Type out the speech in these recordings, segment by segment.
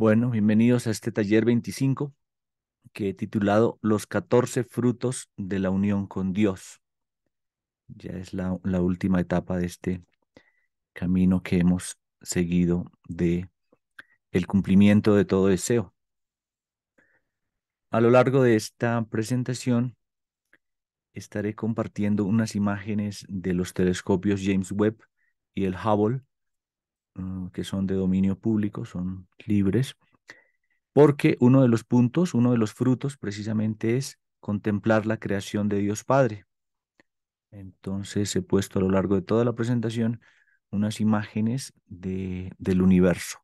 Bueno, bienvenidos a este taller 25 que he titulado Los 14 frutos de la unión con Dios. Ya es la, última etapa de este camino que hemos seguido de el cumplimiento de todo deseo. A lo largo de esta presentación estaré compartiendo unas imágenes de los telescopios James Webb y el Hubble Mm, que son de dominio público, son libres, porque uno de los puntos, uno de los frutos precisamente es contemplar la creación de Dios Padre. Entonces he puesto a lo largo de toda la presentación unas imágenes de, del universo.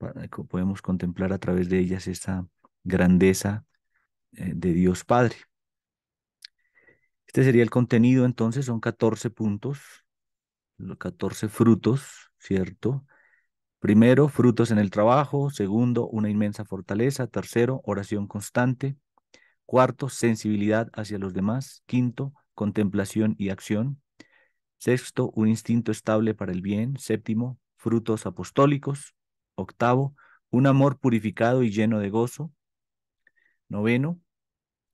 Eh, podemos contemplar a través de ellas esta grandeza eh, de Dios Padre. Este sería el contenido, entonces son 14 puntos, 14 frutos ¿cierto? Primero, frutos en el trabajo. Segundo, una inmensa fortaleza. Tercero, oración constante. Cuarto, sensibilidad hacia los demás. Quinto, contemplación y acción. Sexto, un instinto estable para el bien. Séptimo, frutos apostólicos. Octavo, un amor purificado y lleno de gozo. Noveno,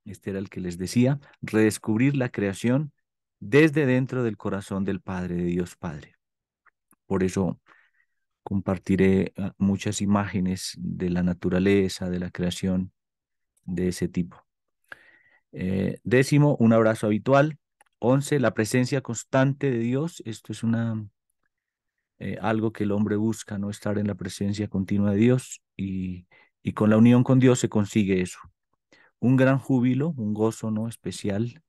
este era el que les decía, redescubrir la creación desde dentro del corazón del Padre, de Dios Padre. Por eso compartiré ah, muchas imágenes de la naturaleza, de la creación de ese tipo. Eh, décimo, un abrazo habitual. Once, la presencia constante de Dios. Esto es una, eh, algo que el hombre busca, no estar en la presencia continua de Dios y, y con la unión con Dios se consigue eso. Un gran júbilo, un gozo no especial.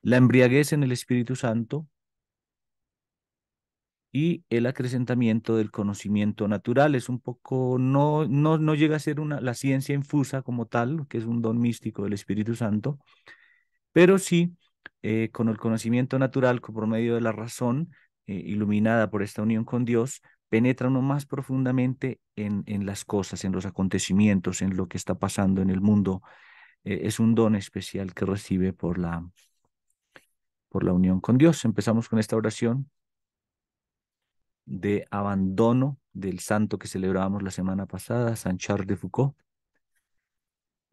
La embriaguez en el Espíritu Santo, y el acrecentamiento del conocimiento natural. Es un poco, no, no, no llega a ser una, la ciencia infusa como tal, que es un don místico del Espíritu Santo, pero sí eh, con el conocimiento natural, por medio de la razón, eh, iluminada por esta unión con Dios, penetra uno más profundamente en, en las cosas, en los acontecimientos, en lo que está pasando en el mundo. Eh, es un don especial que recibe por la, por la unión con Dios. Empezamos con esta oración de abandono del santo que celebrábamos la semana pasada, San Charles de Foucault.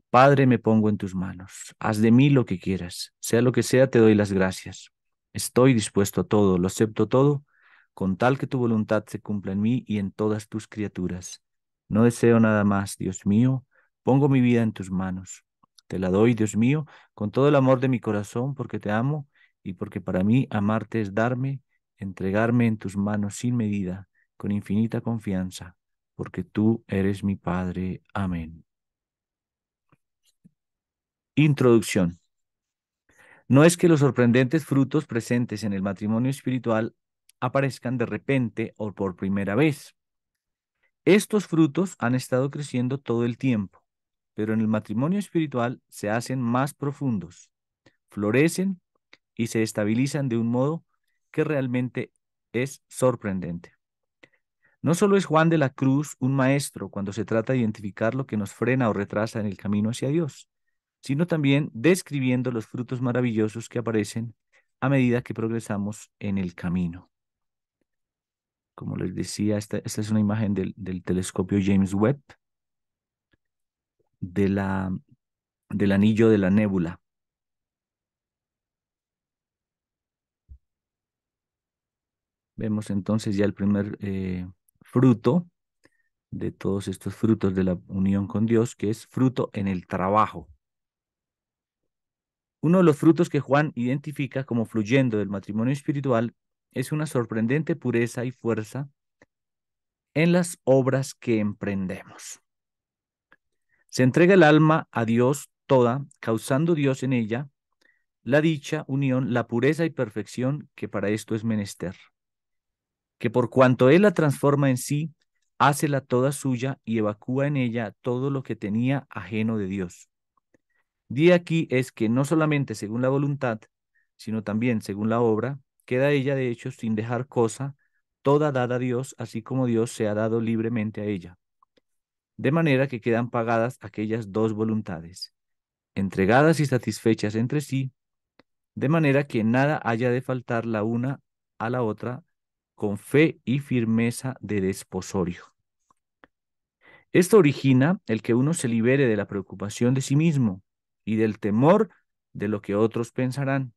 Padre, me pongo en tus manos, haz de mí lo que quieras, sea lo que sea, te doy las gracias. Estoy dispuesto a todo, lo acepto todo, con tal que tu voluntad se cumpla en mí y en todas tus criaturas. No deseo nada más, Dios mío, pongo mi vida en tus manos. Te la doy, Dios mío, con todo el amor de mi corazón, porque te amo y porque para mí amarte es darme entregarme en tus manos sin medida, con infinita confianza, porque tú eres mi Padre. Amén. Introducción. No es que los sorprendentes frutos presentes en el matrimonio espiritual aparezcan de repente o por primera vez. Estos frutos han estado creciendo todo el tiempo, pero en el matrimonio espiritual se hacen más profundos, florecen y se estabilizan de un modo que realmente es sorprendente. No solo es Juan de la Cruz un maestro cuando se trata de identificar lo que nos frena o retrasa en el camino hacia Dios, sino también describiendo los frutos maravillosos que aparecen a medida que progresamos en el camino. Como les decía, esta, es una imagen del, telescopio James Webb, de la, del anillo de la nébula. Vemos entonces ya el primer eh, fruto de todos estos frutos de la unión con Dios, que es fruto en el trabajo. Uno de los frutos que Juan identifica como fluyendo del matrimonio espiritual es una sorprendente pureza y fuerza en las obras que emprendemos. Se entrega el alma a Dios toda, causando Dios en ella la dicha, unión, la pureza y perfección que para esto es menester que por cuanto Él la transforma en sí, hácela toda suya y evacúa en ella todo lo que tenía ajeno de Dios. De aquí es que no solamente según la voluntad, sino también según la obra, queda ella de hecho sin dejar cosa, toda dada a Dios, así como Dios se ha dado libremente a ella. De manera que quedan pagadas aquellas dos voluntades, entregadas y satisfechas entre sí, de manera que nada haya de faltar la una a la otra, con fe y firmeza de desposorio. Esto origina el que uno se libere de la preocupación de sí mismo y del temor de lo que otros pensarán,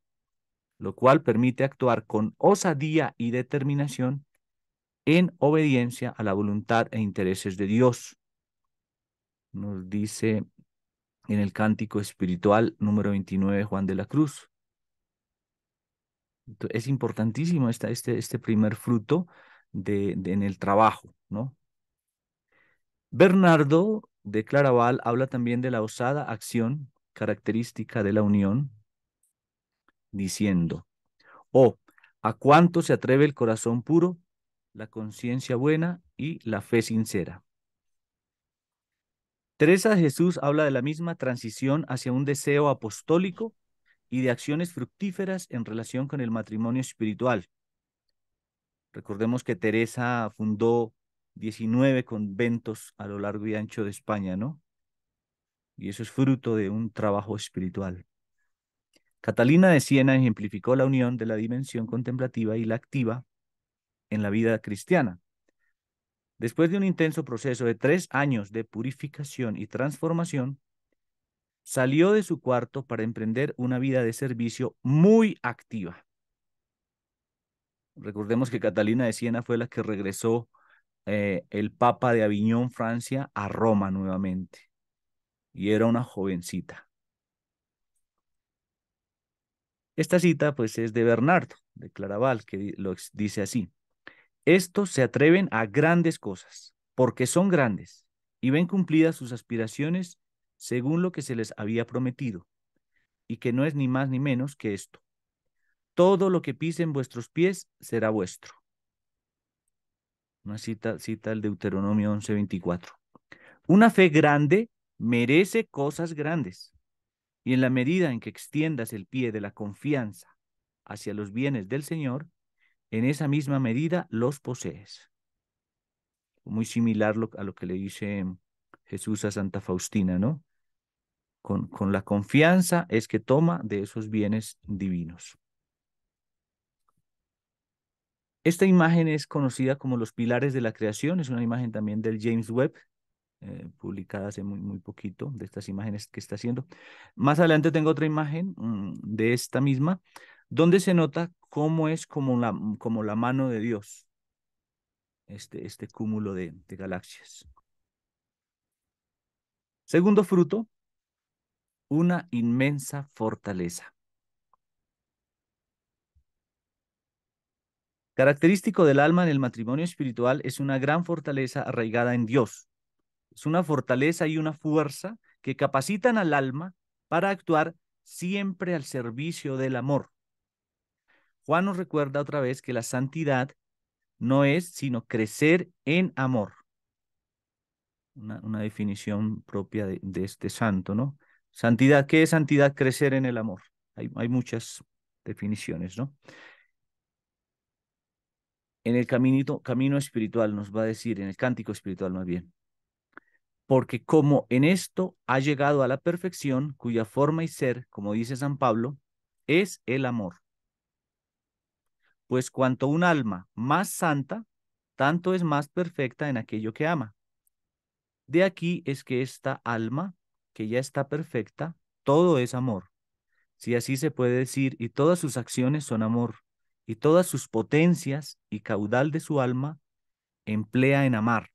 lo cual permite actuar con osadía y determinación en obediencia a la voluntad e intereses de Dios. Nos dice en el cántico espiritual número 29 Juan de la Cruz es importantísimo este, este primer fruto en el trabajo, Bernardo de Claraval habla también de la osada acción característica de la unión, diciendo, oh, a cuánto se atreve el corazón puro, la conciencia buena y la fe sincera. Teresa de Jesús habla de la misma transición hacia un deseo apostólico y de acciones fructíferas en relación con el matrimonio espiritual. Recordemos que Teresa fundó 19 conventos a lo largo y ancho de España, ¿no? Y eso es fruto de un trabajo espiritual. Catalina de Siena ejemplificó la unión de la dimensión contemplativa y la activa en la vida cristiana. Después de un intenso proceso de tres años de purificación y transformación, salió de su cuarto para emprender una vida de servicio muy activa. Recordemos que Catalina de Siena fue la que regresó eh, el Papa de Aviñón, Francia, a Roma nuevamente. Y era una jovencita. Esta cita pues es de Bernardo, de Claraval, que lo dice así. Estos se atreven a grandes cosas, porque son grandes, y ven cumplidas sus aspiraciones según lo que se les había prometido, y que no es ni más ni menos que esto. Todo lo que pisen vuestros pies será vuestro. Una cita, cita el Deuteronomio 11:24. Una fe grande merece cosas grandes, y en la medida en que extiendas el pie de la confianza hacia los bienes del Señor, en esa misma medida los posees. Muy similar a lo que le dice Jesús a Santa Faustina, ¿no? con, la confianza es que toma de esos bienes divinos. Esta imagen es conocida como los pilares de la creación, es una imagen también del James Webb, eh, publicada hace muy, muy poquito, de estas imágenes que está haciendo. Más adelante tengo otra imagen mm, de esta misma, donde se nota cómo es como la, mm, como la mano de Dios, este, este cúmulo de galaxias. Segundo fruto, una inmensa fortaleza. Característico del alma en el matrimonio espiritual es una gran fortaleza arraigada en Dios. Es una fortaleza y una fuerza que capacitan al alma para actuar siempre al servicio del amor. Juan nos recuerda otra vez que la santidad no es sino crecer en amor. Una, definición propia de este santo, ¿no? Santidad, ¿qué es santidad? Crecer en el amor. Hay, muchas definiciones, ¿no? En el caminito, camino espiritual nos va a decir, en el cántico espiritual más bien, porque como en esto ha llegado a la perfección, cuya forma y ser, como dice San Pablo, es el amor. Pues cuanto un alma más santa, tanto es más perfecta en aquello que ama. De aquí es que esta alma que ya está perfecta, todo es amor. Si así se puede decir, y todas sus acciones son amor, y todas sus potencias y caudal de su alma emplea en amar.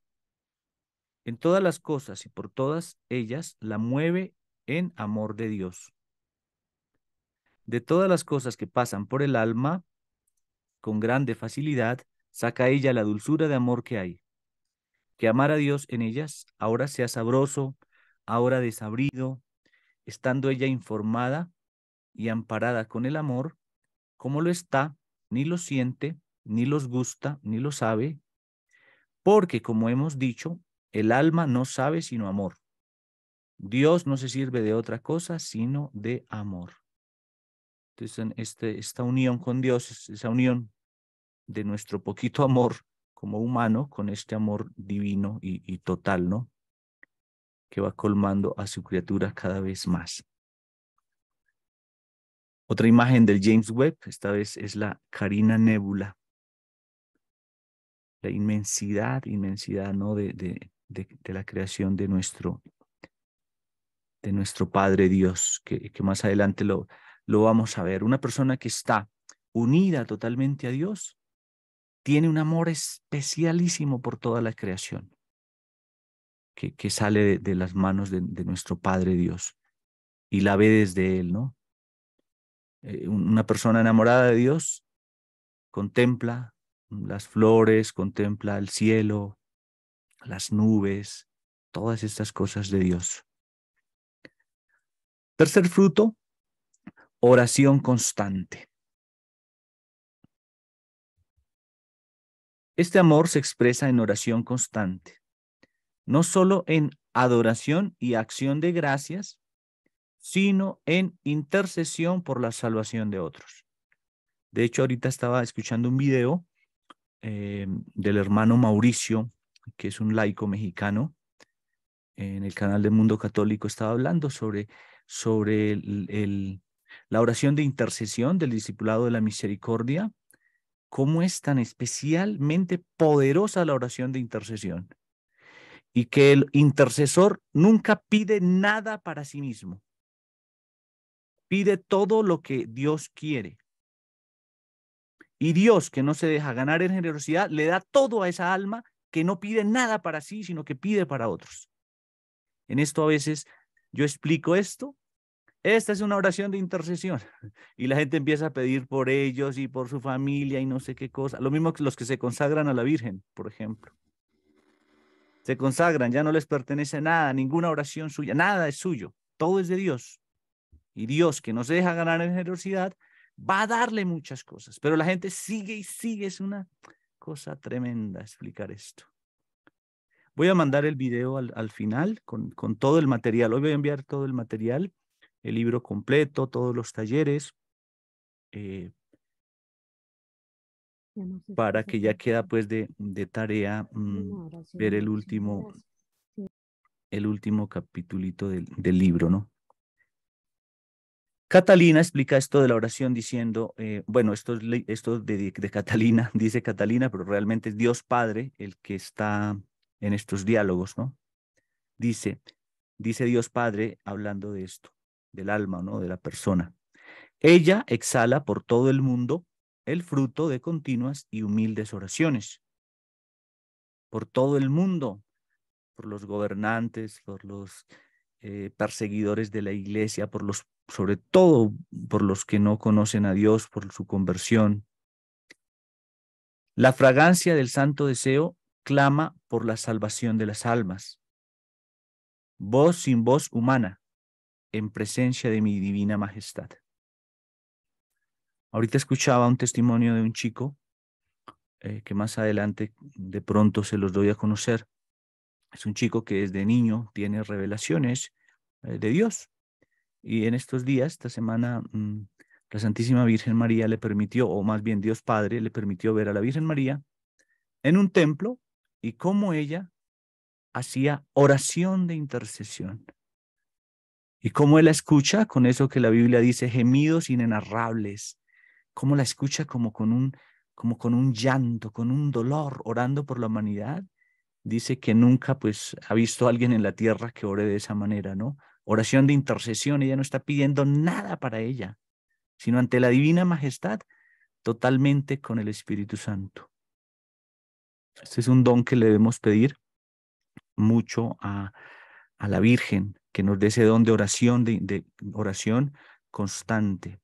En todas las cosas y por todas ellas la mueve en amor de Dios. De todas las cosas que pasan por el alma, con grande facilidad, saca ella la dulzura de amor que hay. Que amar a Dios en ellas ahora sea sabroso, ahora desabrido, estando ella informada y amparada con el amor, como lo está, ni lo siente, ni los gusta, ni lo sabe, porque como hemos dicho, el alma no sabe sino amor. Dios no se sirve de otra cosa sino de amor. Entonces, este, esta unión con Dios, esa unión de nuestro poquito amor como humano con este amor divino y total, ¿no? que va colmando a su criatura cada vez más. Otra imagen del James Webb, esta vez es la Carina Nebula. La inmensidad, inmensidad ¿no? de, de, de, la creación de nuestro, de nuestro Padre Dios, que, que más adelante lo, lo vamos a ver. Una persona que está unida totalmente a Dios tiene un amor especialísimo por toda la creación que, sale de, las manos de, nuestro Padre Dios y la ve desde Él, ¿no? Eh, una persona enamorada de Dios contempla las flores, contempla el cielo, las nubes, todas estas cosas de Dios. Tercer fruto, oración constante. Este amor se expresa en oración constante no solo en adoración y acción de gracias, sino en intercesión por la salvación de otros. De hecho, ahorita estaba escuchando un video em, del hermano Mauricio, que es un laico mexicano, en el canal del Mundo Católico estaba hablando sobre, sobre la oración de intercesión del discipulado de la misericordia, cómo es tan especialmente poderosa la oración de intercesión y que el intercesor nunca pide nada para sí mismo. Pide todo lo que Dios quiere. Y Dios, que no se deja ganar en generosidad, le da todo a esa alma que no pide nada para sí, sino que pide para otros. En esto a veces yo explico esto. Esta es una oración de intercesión y la gente empieza a pedir por ellos y por su familia y no sé qué cosa. Lo mismo que los que se consagran a la Virgen, por ejemplo se consagran, ya no les pertenece nada, ninguna oración suya, nada es suyo, todo es de Dios. Y Dios, que no se deja ganar en generosidad, va a darle muchas cosas, pero la gente sigue y sigue, es una cosa tremenda explicar esto. Voy a mandar el video al, final con, con todo el material. Hoy voy a enviar todo el material, el libro completo, todos los talleres, eh, para que ya queda pues de, tarea mm, ver el último, el último capitulito del, libro, ¿no? Catalina explica esto de la oración diciendo, eh, bueno, esto, es, esto de, Catalina, dice Catalina, pero realmente es Dios Padre el que está en estos diálogos, ¿no? Dice, dice Dios Padre hablando de esto, del alma, ¿no? De la persona. Ella exhala por todo el mundo el fruto de continuas y humildes oraciones por todo el mundo, por los gobernantes, por los eh, perseguidores de la iglesia, por los, sobre todo por los que no conocen a Dios, por su conversión. La fragancia del santo deseo clama por la salvación de las almas. Voz sin voz humana, en presencia de mi divina majestad. Ahorita escuchaba un testimonio de un chico eh, que más adelante de pronto se los doy a conocer. Es un chico que desde niño tiene revelaciones eh, de Dios. Y en estos días, esta semana, mm, la Santísima Virgen María le permitió, o más bien Dios Padre le permitió ver a la Virgen María en un templo y cómo ella hacía oración de intercesión. Y cómo él escucha con eso que la Biblia dice, gemidos inenarrables cómo la escucha como con un como con un llanto, con un dolor, orando por la humanidad, dice que nunca pues ha visto a alguien en la tierra que ore de esa manera, ¿no? Oración de intercesión, ella no está pidiendo nada para ella, sino ante la divina majestad, totalmente con el Espíritu Santo. Este es un don que le debemos pedir mucho a, a la Virgen, que nos dé ese don de oración, de oración constante.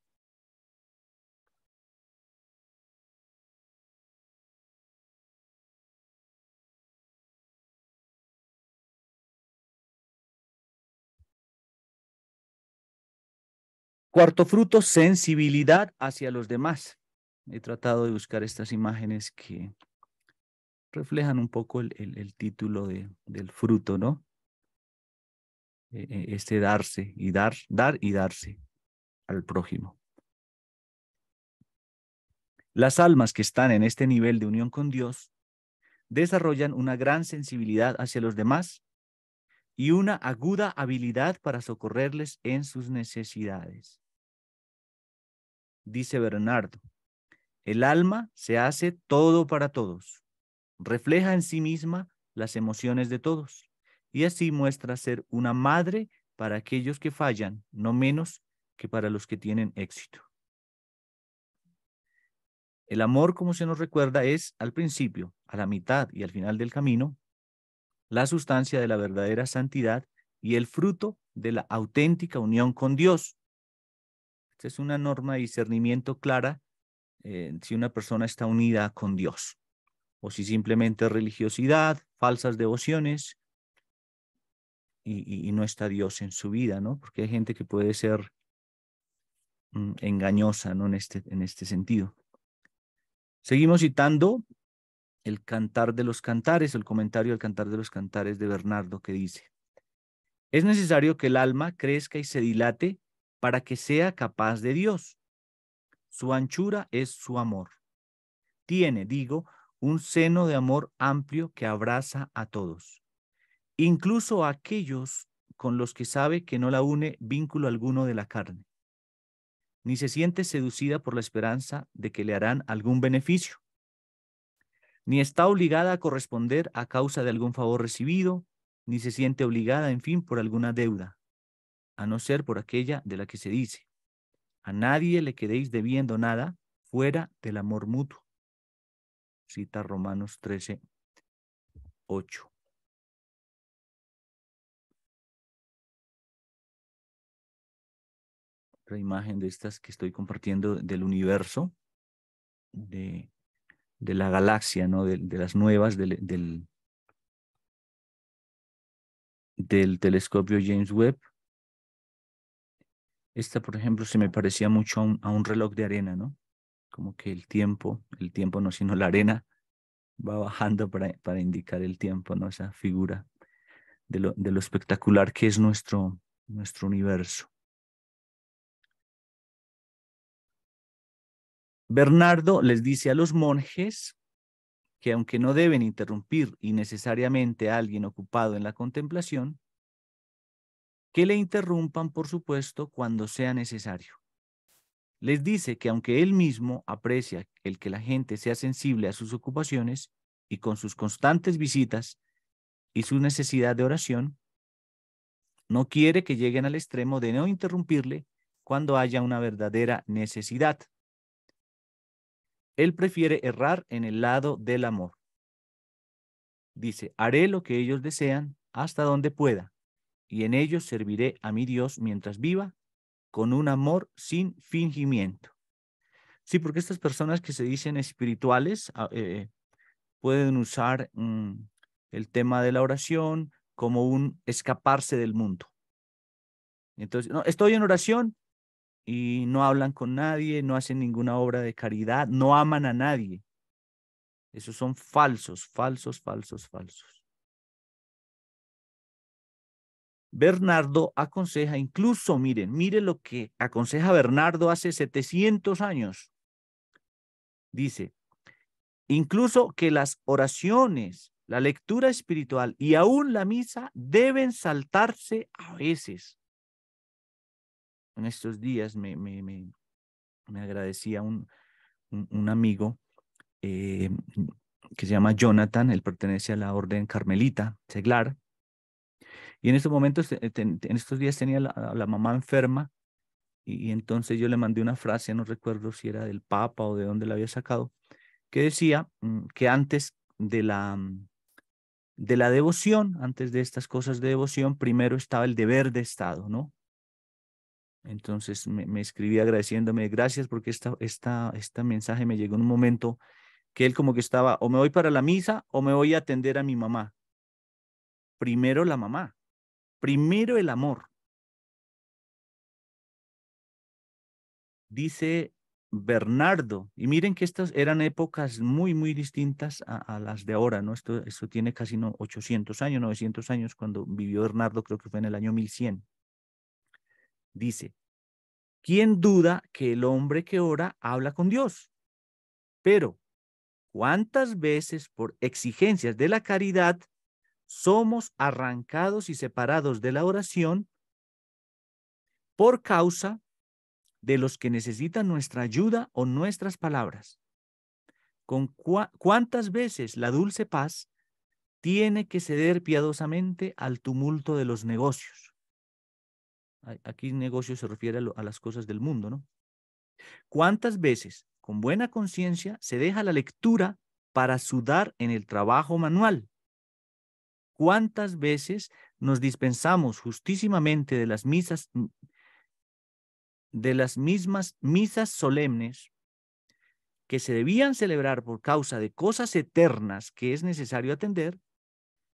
Cuarto fruto, sensibilidad hacia los demás. He tratado de buscar estas imágenes que reflejan un poco el, título del fruto, ¿no? E, e, este darse y dar, dar y darse al prójimo. Las almas que están en este nivel de unión con Dios desarrollan una gran sensibilidad hacia los demás y una aguda habilidad para socorrerles en sus necesidades. Dice Bernardo, el alma se hace todo para todos, refleja en sí misma las emociones de todos y así muestra ser una madre para aquellos que fallan, no menos que para los que tienen éxito. El amor, como se nos recuerda, es al principio, a la mitad y al final del camino, la sustancia de la verdadera santidad y el fruto de la auténtica unión con Dios. Esta es una norma de discernimiento clara eh, si una persona está unida con Dios o si simplemente religiosidad, falsas devociones y, no está Dios en su vida, ¿no? Porque hay gente que puede ser mm, engañosa, ¿no? En este, en este sentido. Seguimos citando el Cantar de los Cantares, el comentario al Cantar de los Cantares de Bernardo, que dice, es necesario que el alma crezca y se dilate para que sea capaz de Dios. Su anchura es su amor. Tiene, digo, un seno de amor amplio que abraza a todos, incluso a aquellos con los que sabe que no la une vínculo alguno de la carne, ni se siente seducida por la esperanza de que le harán algún beneficio ni está obligada a corresponder a causa de algún favor recibido, ni se siente obligada, en fin, por alguna deuda, a no ser por aquella de la que se dice, a nadie le quedéis debiendo nada fuera del amor mutuo. Cita Romanos 13, 8. Otra imagen de estas que estoy compartiendo del universo, de de la galaxia, ¿no? de, las nuevas del, del, telescopio James Webb. Esta, por ejemplo, se me parecía mucho a un, reloj de arena, ¿no? Como que el tiempo, el tiempo no, sino la arena va bajando para, para indicar el tiempo, ¿no? Esa figura de lo, de lo espectacular que es nuestro, nuestro universo. Bernardo les dice a los monjes que aunque no deben interrumpir innecesariamente a alguien ocupado en la contemplación, que le interrumpan, por supuesto, cuando sea necesario. Les dice que aunque él mismo aprecia el que la gente sea sensible a sus ocupaciones y con sus constantes visitas y su necesidad de oración, no quiere que lleguen al extremo de no interrumpirle cuando haya una verdadera necesidad. Él prefiere errar en el lado del amor. Dice, haré lo que ellos desean hasta donde pueda, y en ellos serviré a mi Dios mientras viva, con un amor sin fingimiento. Sí, porque estas personas que se dicen espirituales ah, eh, pueden usar mm, el tema de la oración como un escaparse del mundo. Entonces, no, estoy en oración, y no hablan con nadie, no hacen ninguna obra de caridad, no aman a nadie. Esos son falsos, falsos, falsos, falsos. Bernardo aconseja, incluso miren, miren lo que aconseja Bernardo hace 700 años. Dice, incluso que las oraciones, la lectura espiritual y aún la misa deben saltarse a veces en estos días me, me, me, agradecía un, un, amigo eh, que se llama Jonathan, él pertenece a la orden carmelita, seglar. Y en estos momentos, eh, en estos días tenía la, la mamá enferma y, y, entonces yo le mandé una frase, no recuerdo si era del Papa o de dónde la había sacado, que decía mm, que antes de la, mm, de la devoción, antes de estas cosas de devoción, primero estaba el deber de Estado, ¿no? Entonces me, escribí agradeciéndome, gracias porque esta, esta, este mensaje me llegó en un momento que él como que estaba, o me voy para la misa o me voy a atender a mi mamá. Primero la mamá, primero el amor. Dice Bernardo, y miren que estas eran épocas muy, muy distintas a, las de ahora, ¿no? Esto, esto tiene casi no, 800 años, 900 años, cuando vivió Bernardo, creo que fue en el año 1100. Dice, ¿quién duda que el hombre que ora habla con Dios? Pero, ¿cuántas veces por exigencias de la caridad somos arrancados y separados de la oración por causa de los que necesitan nuestra ayuda o nuestras palabras? ¿Con cuántas veces la dulce paz tiene que ceder piadosamente al tumulto de los negocios? Aquí negocio se refiere a, las cosas del mundo, ¿no? ¿Cuántas veces con buena conciencia se deja la lectura para sudar en el trabajo manual? ¿Cuántas veces nos dispensamos justísimamente de las misas de las mismas misas solemnes que se debían celebrar por causa de cosas eternas que es necesario atender,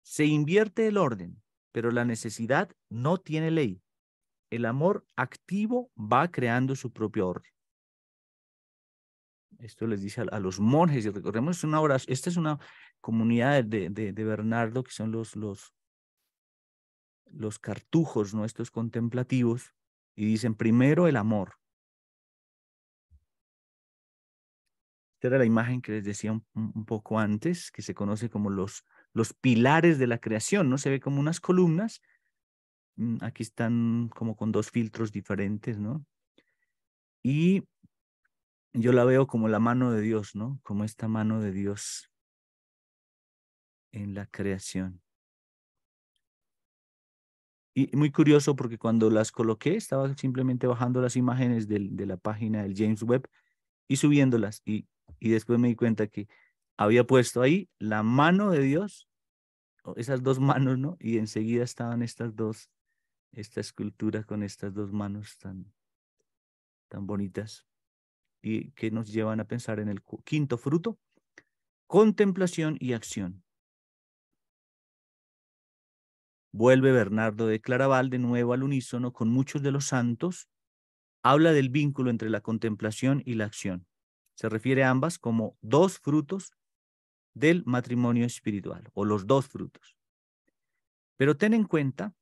se invierte el orden, pero la necesidad no tiene ley. El amor activo va creando su propio orden. Esto les dice a, los monjes, y recordemos, una oración, esta es una comunidad de, Bernardo, que son los, los, los cartujos, nuestros contemplativos, y dicen primero el amor. Esta era la imagen que les decía un, un, poco antes, que se conoce como los, los pilares de la creación, ¿no? Se ve como unas columnas Mm, aquí están como con dos filtros diferentes, ¿no? Y yo la veo como la mano de Dios, ¿no? Como esta mano de Dios en la creación. Y muy curioso porque cuando las coloqué, estaba simplemente bajando las imágenes del, de la página del James Webb y subiéndolas. Y, y después me di cuenta que había puesto ahí la mano de Dios, esas dos manos, ¿no? Y enseguida estaban estas dos esta escultura con estas dos manos tan, tan bonitas y que nos llevan a pensar en el quinto fruto, contemplación y acción. Vuelve Bernardo de Claraval de nuevo al unísono con muchos de los santos, habla del vínculo entre la contemplación y la acción. Se refiere a ambas como dos frutos del matrimonio espiritual o los dos frutos. Pero ten en cuenta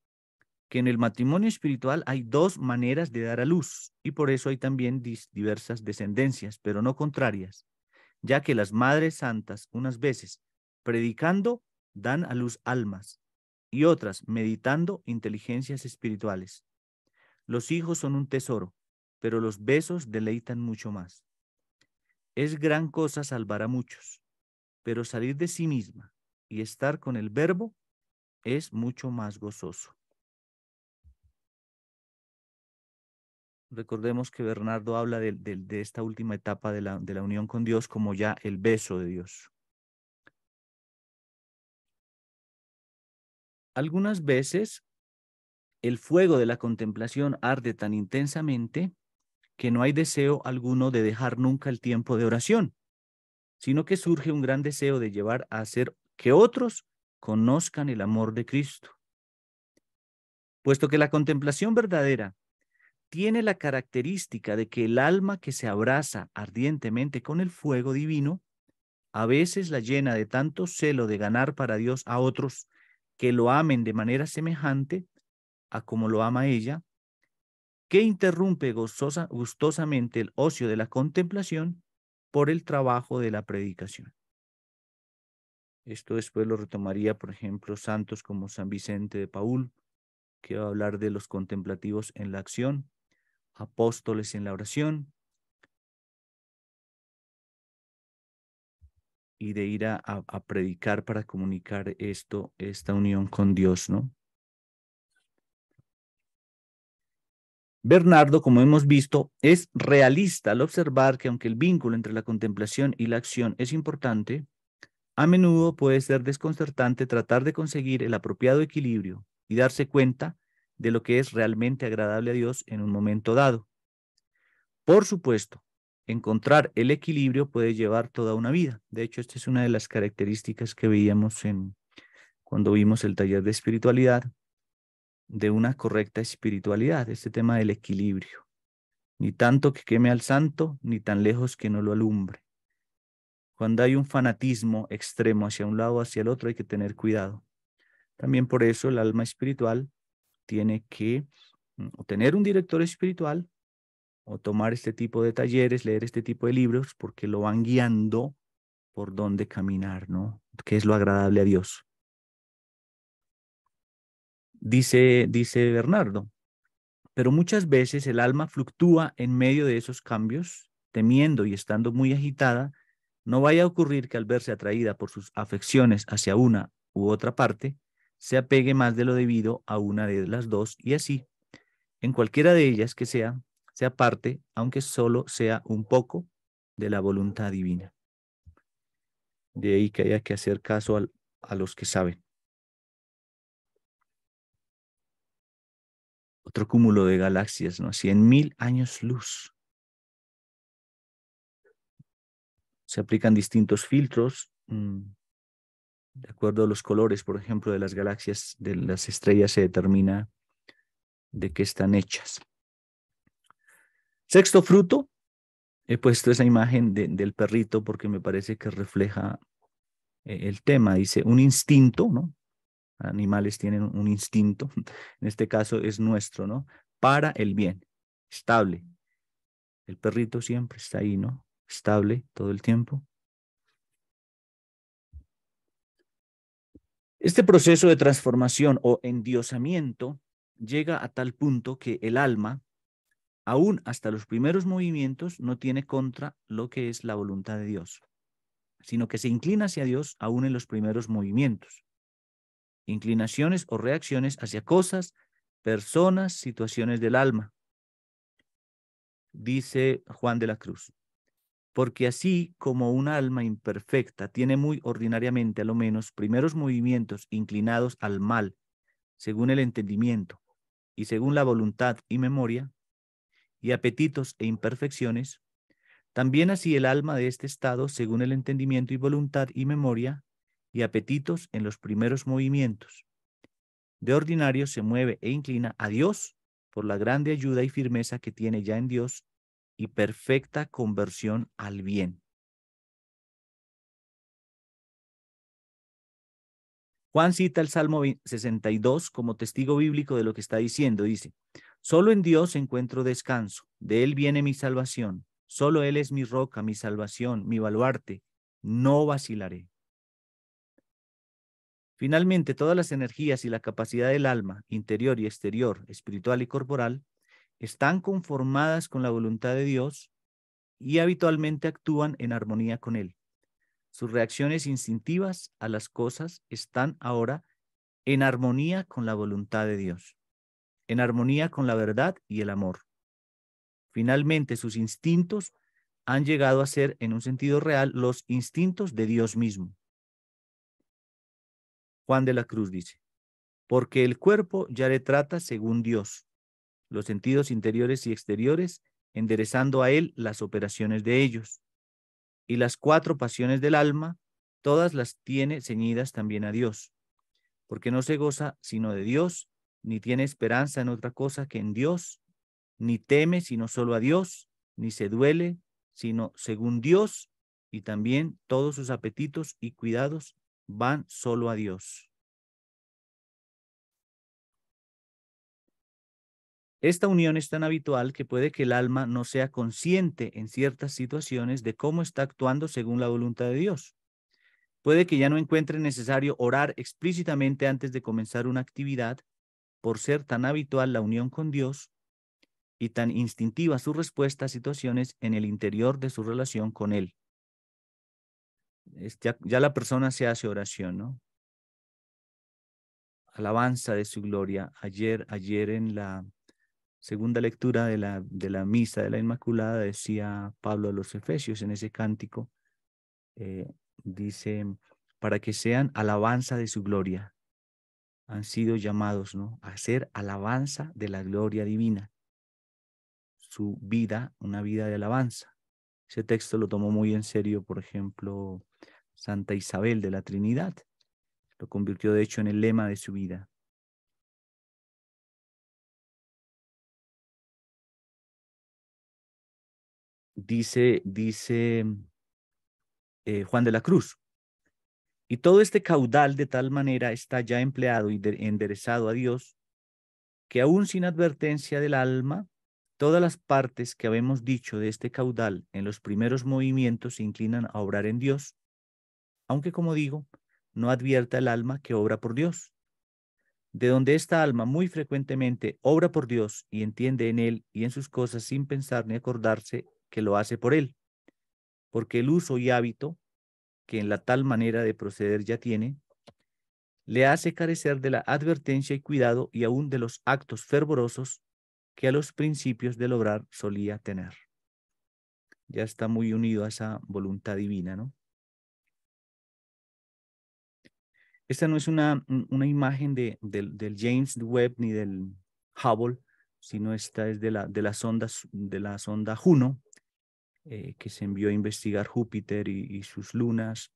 que en el matrimonio espiritual hay dos maneras de dar a luz y por eso hay también diversas descendencias, pero no contrarias, ya que las madres santas unas veces predicando dan a luz almas y otras meditando inteligencias espirituales. Los hijos son un tesoro, pero los besos deleitan mucho más. Es gran cosa salvar a muchos, pero salir de sí misma y estar con el verbo es mucho más gozoso. recordemos que Bernardo habla de, esta última etapa de la, de la unión con Dios como ya el beso de Dios. Algunas veces el fuego de la contemplación arde tan intensamente que no hay deseo alguno de dejar nunca el tiempo de oración, sino que surge un gran deseo de llevar a hacer que otros conozcan el amor de Cristo. Puesto que la contemplación verdadera tiene la característica de que el alma que se abraza ardientemente con el fuego divino, a veces la llena de tanto celo de ganar para Dios a otros que lo amen de manera semejante a como lo ama ella, que interrumpe gozosa, gustosamente el ocio de la contemplación por el trabajo de la predicación. Esto después lo retomaría, por ejemplo, santos como San Vicente de Paul, que va a hablar de los contemplativos en la acción, apóstoles en la oración y de ir a, predicar para comunicar esto, esta unión con Dios, ¿no? Bernardo, como hemos visto, es realista al observar que aunque el vínculo entre la contemplación y la acción es importante, a menudo puede ser desconcertante tratar de conseguir el apropiado equilibrio y darse cuenta de lo que es realmente agradable a Dios en un momento dado. Por supuesto, encontrar el equilibrio puede llevar toda una vida. De hecho, esta es una de las características que veíamos en cuando vimos el taller de espiritualidad de una correcta espiritualidad, este tema del equilibrio. Ni tanto que queme al santo, ni tan lejos que no lo alumbre. Cuando hay un fanatismo extremo hacia un lado o hacia el otro, hay que tener cuidado. También por eso el alma espiritual tiene que mm, tener un director espiritual o tomar este tipo de talleres, leer este tipo de libros, porque lo van guiando por dónde caminar, ¿no? ¿Qué es lo agradable a Dios? Dice, dice Bernardo, pero muchas veces el alma fluctúa en medio de esos cambios, temiendo y estando muy agitada, no vaya a ocurrir que al verse atraída por sus afecciones hacia una u otra parte, se apegue más de lo debido a una de las dos y así, en cualquiera de ellas que sea, sea parte aunque solo sea un poco, de la voluntad divina. De ahí que haya que hacer caso a los que saben. Otro cúmulo de galaxias, ¿no? Cien mil años luz. Se aplican distintos filtros. Mm, de acuerdo a los colores, por ejemplo, de las galaxias, de las estrellas, se determina de qué están hechas. Sexto fruto, he puesto esa imagen del perrito porque me parece que refleja eh, el tema. Dice, un instinto, ¿no? Animales tienen un instinto, en este caso es nuestro, ¿no? Para el bien, estable. El perrito siempre está ahí, ¿no? Estable todo el tiempo. Este proceso de transformación o endiosamiento llega a tal punto que el alma, aún hasta los primeros movimientos, no tiene contra lo que es la voluntad de Dios, sino que se inclina hacia Dios aún en los primeros movimientos. Inclinaciones o reacciones hacia cosas, personas, situaciones del alma. Dice Juan de la Cruz porque así como un alma imperfecta tiene muy ordinariamente a lo menos primeros movimientos inclinados al mal, según el entendimiento y según la voluntad y memoria, y apetitos e imperfecciones, también así el alma de este estado, según el entendimiento y voluntad y memoria, y apetitos en los primeros movimientos, de ordinario se mueve e inclina a Dios por la grande ayuda y firmeza que tiene ya en Dios y perfecta conversión al bien. Juan cita el Salmo 62 como testigo bíblico de lo que está diciendo. Dice, solo en Dios encuentro descanso, de Él viene mi salvación, solo Él es mi roca, mi salvación, mi baluarte, no vacilaré. Finalmente, todas las energías y la capacidad del alma, interior y exterior, espiritual y corporal, están conformadas con la voluntad de Dios y habitualmente actúan en armonía con Él. Sus reacciones instintivas a las cosas están ahora en armonía con la voluntad de Dios, en armonía con la verdad y el amor. Finalmente, sus instintos han llegado a ser, en un sentido real, los instintos de Dios mismo. Juan de la Cruz dice, porque el cuerpo ya le trata según Dios, los sentidos interiores y exteriores, enderezando a él las operaciones de ellos. Y las cuatro pasiones del alma, todas las tiene ceñidas también a Dios, porque no se goza sino de Dios, ni tiene esperanza en otra cosa que en Dios, ni teme sino solo a Dios, ni se duele sino según Dios, y también todos sus apetitos y cuidados van solo a Dios. Esta unión es tan habitual que puede que el alma no sea consciente en ciertas situaciones de cómo está actuando según la voluntad de Dios. Puede que ya no encuentre necesario orar explícitamente antes de comenzar una actividad por ser tan habitual la unión con Dios y tan instintiva su respuesta a situaciones en el interior de su relación con Él. Ya, la persona se hace oración, ¿no? Alabanza de su gloria. Ayer, ayer en la segunda lectura de la, de la misa de la Inmaculada decía Pablo a los Efesios en ese cántico, eh, dice, para que sean alabanza de su gloria. Han sido llamados ¿no? a ser alabanza de la gloria divina. Su vida, una vida de alabanza. Ese texto lo tomó muy en serio, por ejemplo, Santa Isabel de la Trinidad. Lo convirtió, de hecho, en el lema de su vida. dice, dice eh, Juan de la Cruz. Y todo este caudal de tal manera está ya empleado y enderezado a Dios, que aún sin advertencia del alma, todas las partes que habemos dicho de este caudal en los primeros movimientos se inclinan a obrar en Dios, aunque como digo, no advierta el alma que obra por Dios. De donde esta alma muy frecuentemente obra por Dios y entiende en él y en sus cosas sin pensar ni acordarse, que lo hace por él, porque el uso y hábito que en la tal manera de proceder ya tiene, le hace carecer de la advertencia y cuidado y aún de los actos fervorosos que a los principios de obrar solía tener. Ya está muy unido a esa voluntad divina, ¿no? Esta no es una, imagen del, James Webb ni del Hubble, sino esta es de la, de sonda, de la sonda Juno, eh, que se envió a investigar Júpiter y, sus lunas,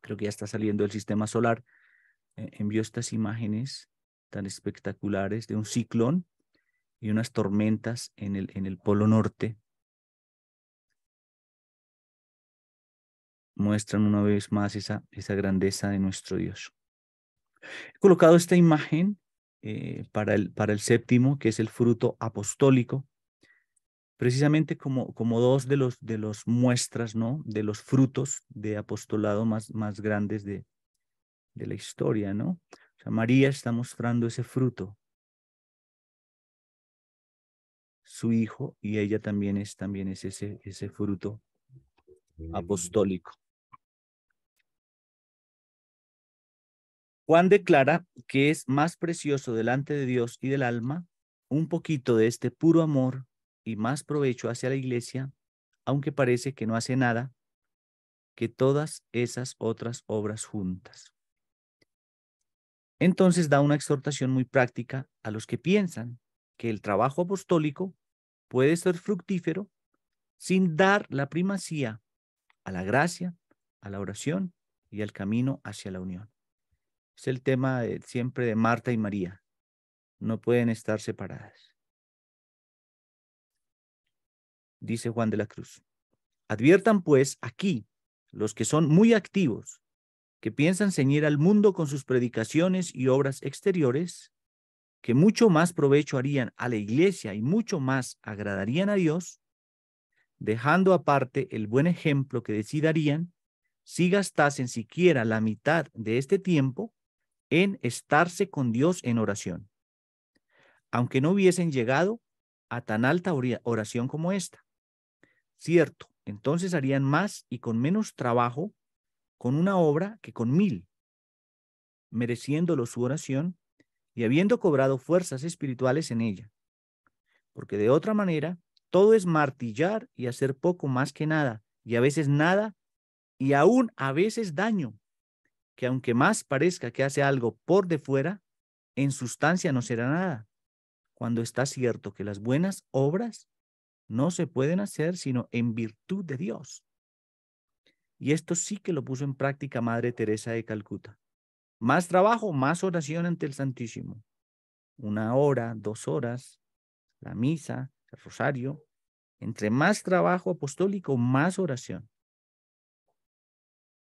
creo que ya está saliendo del sistema solar, e, envió estas imágenes tan espectaculares de un ciclón y unas tormentas en el, en Polo Norte. Muestran una vez más esa, grandeza de nuestro Dios. He colocado esta imagen eh, para, el, para el séptimo, que es el fruto apostólico precisamente como, como dos de los, de los muestras, ¿no? De los frutos de apostolado más, más grandes de, la historia, ¿no? O sea, María está mostrando ese fruto. Su hijo y ella también es, también ese, ese fruto mm. apostólico. Juan declara que es más precioso delante de Dios y del alma un poquito de este puro amor y más provecho hacia la iglesia, aunque parece que no hace nada, que todas esas otras obras juntas. Entonces da una exhortación muy práctica a los que piensan que el trabajo apostólico puede ser fructífero sin dar la primacía a la gracia, a la oración y al camino hacia la unión. Es el tema eh, siempre de Marta y María. No pueden estar separadas. dice Juan de la Cruz. Adviertan pues aquí los que son muy activos, que piensan ceñir al mundo con sus predicaciones y obras exteriores, que mucho más provecho harían a la iglesia y mucho más agradarían a Dios, dejando aparte el buen ejemplo que decidarían si gastasen siquiera la mitad de este tiempo en estarse con Dios en oración, aunque no hubiesen llegado a tan alta oración como esta. Cierto, entonces harían más y con menos trabajo con una obra que con mil, mereciéndolo su oración y habiendo cobrado fuerzas espirituales en ella. Porque de otra manera, todo es martillar y hacer poco más que nada, y a veces nada, y aún a veces daño, que aunque más parezca que hace algo por de fuera, en sustancia no será nada, cuando está cierto que las buenas obras no se pueden hacer sino en virtud de Dios. Y esto sí que lo puso en práctica Madre Teresa de Calcuta. Más trabajo, más oración ante el Santísimo. Una hora, dos horas, la misa, el rosario. Entre más trabajo apostólico, más oración.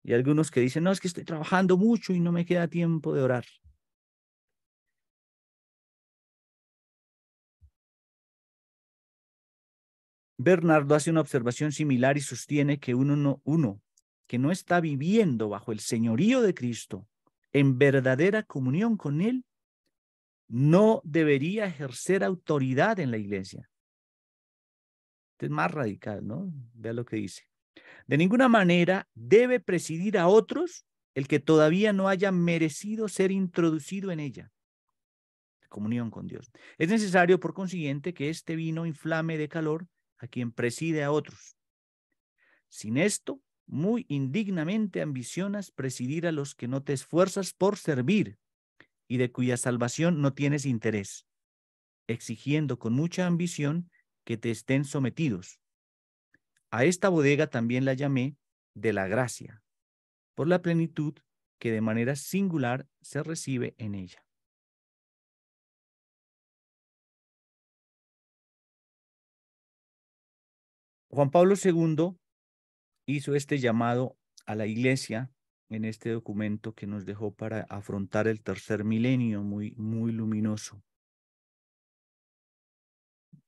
Y algunos que dicen, no, es que estoy trabajando mucho y no me queda tiempo de orar. Bernardo hace una observación similar y sostiene que uno, uno que no está viviendo bajo el señorío de Cristo, en verdadera comunión con Él, no debería ejercer autoridad en la iglesia. Este es más radical, ¿no? Vea lo que dice. De ninguna manera debe presidir a otros el que todavía no haya merecido ser introducido en ella. Comunión con Dios. Es necesario, por consiguiente, que este vino inflame de calor a quien preside a otros. Sin esto, muy indignamente ambicionas presidir a los que no te esfuerzas por servir y de cuya salvación no tienes interés, exigiendo con mucha ambición que te estén sometidos. A esta bodega también la llamé de la gracia, por la plenitud que de manera singular se recibe en ella. Juan Pablo II hizo este llamado a la iglesia en este documento que nos dejó para afrontar el tercer milenio muy, muy luminoso.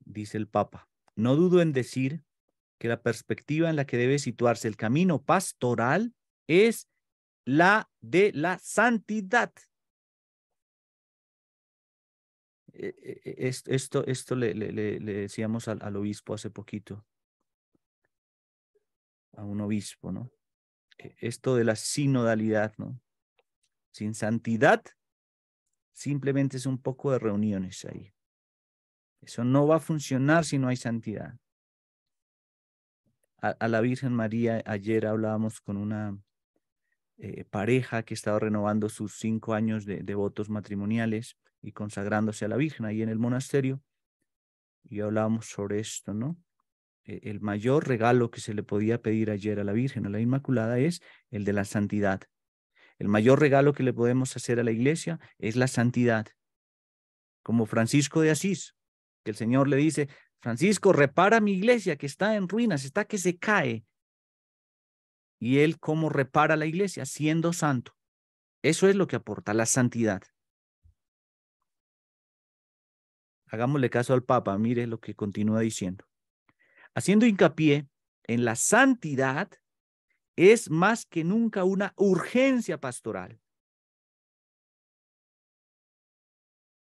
Dice el Papa, no dudo en decir que la perspectiva en la que debe situarse el camino pastoral es la de la santidad. E, e, e, esto, esto, le, decíamos al, al obispo hace poquito a un obispo, ¿no? E, esto de la sinodalidad, ¿no? Sin santidad, simplemente es un poco de reuniones ahí. Eso no va a funcionar si no hay santidad. A, la Virgen María, ayer hablábamos con una eh, pareja que estaba renovando sus cinco años de, de votos matrimoniales y consagrándose a la Virgen ahí en el monasterio. Y hablábamos sobre esto, ¿no? E-, el mayor regalo que se le podía pedir ayer a la Virgen, a la Inmaculada, es el de la santidad. El mayor regalo que le podemos hacer a la iglesia es la santidad. Como Francisco de Asís, que el Señor le dice, Francisco, repara mi iglesia que está en ruinas, está que se cae. Y él cómo repara la iglesia, siendo santo. Eso es lo que aporta la santidad. Hagámosle caso al Papa, mire lo que continúa diciendo haciendo hincapié en la santidad, es más que nunca una urgencia pastoral.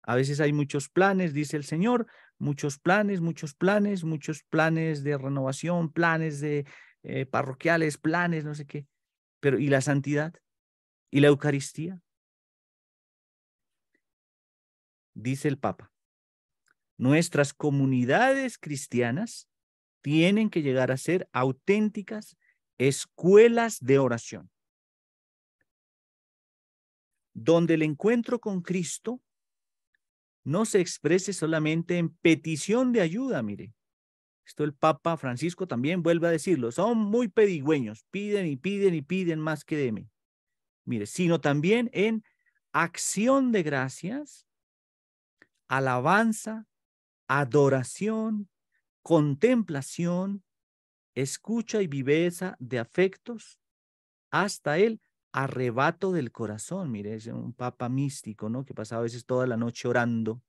A veces hay muchos planes, dice el Señor, muchos planes, muchos planes, muchos planes de renovación, planes de eh, parroquiales, planes, no sé qué. Pero ¿y la santidad? ¿Y la Eucaristía? Dice el Papa, nuestras comunidades cristianas tienen que llegar a ser auténticas escuelas de oración, donde el encuentro con Cristo no se exprese solamente en petición de ayuda, mire. Esto el Papa Francisco también vuelve a decirlo, son muy pedigüeños, piden y piden y piden más que deme. Mire, sino también en acción de gracias, alabanza, adoración, contemplación, escucha y viveza de afectos, hasta el arrebato del corazón. Mire, es un papa místico, ¿no? Que pasaba a veces toda la noche orando.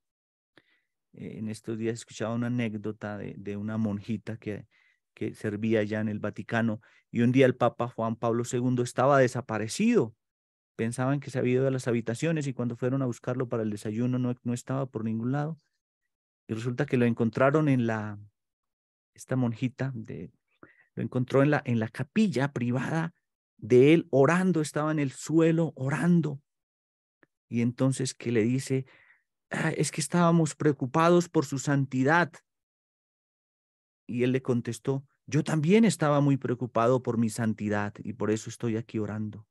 Eh, en estos días escuchaba una anécdota de, una monjita que, que servía allá en el Vaticano. Y un día el Papa Juan Pablo II estaba desaparecido. Pensaban que se había ido a las habitaciones y cuando fueron a buscarlo para el desayuno no, no estaba por ningún lado. Y resulta que lo encontraron en la, esta monjita lo encontró en la, en la capilla privada de él orando, estaba en el suelo orando. Y entonces que le dice, ah, es que estábamos preocupados por su santidad. Y él le contestó, yo también estaba muy preocupado por mi santidad y por eso estoy aquí orando.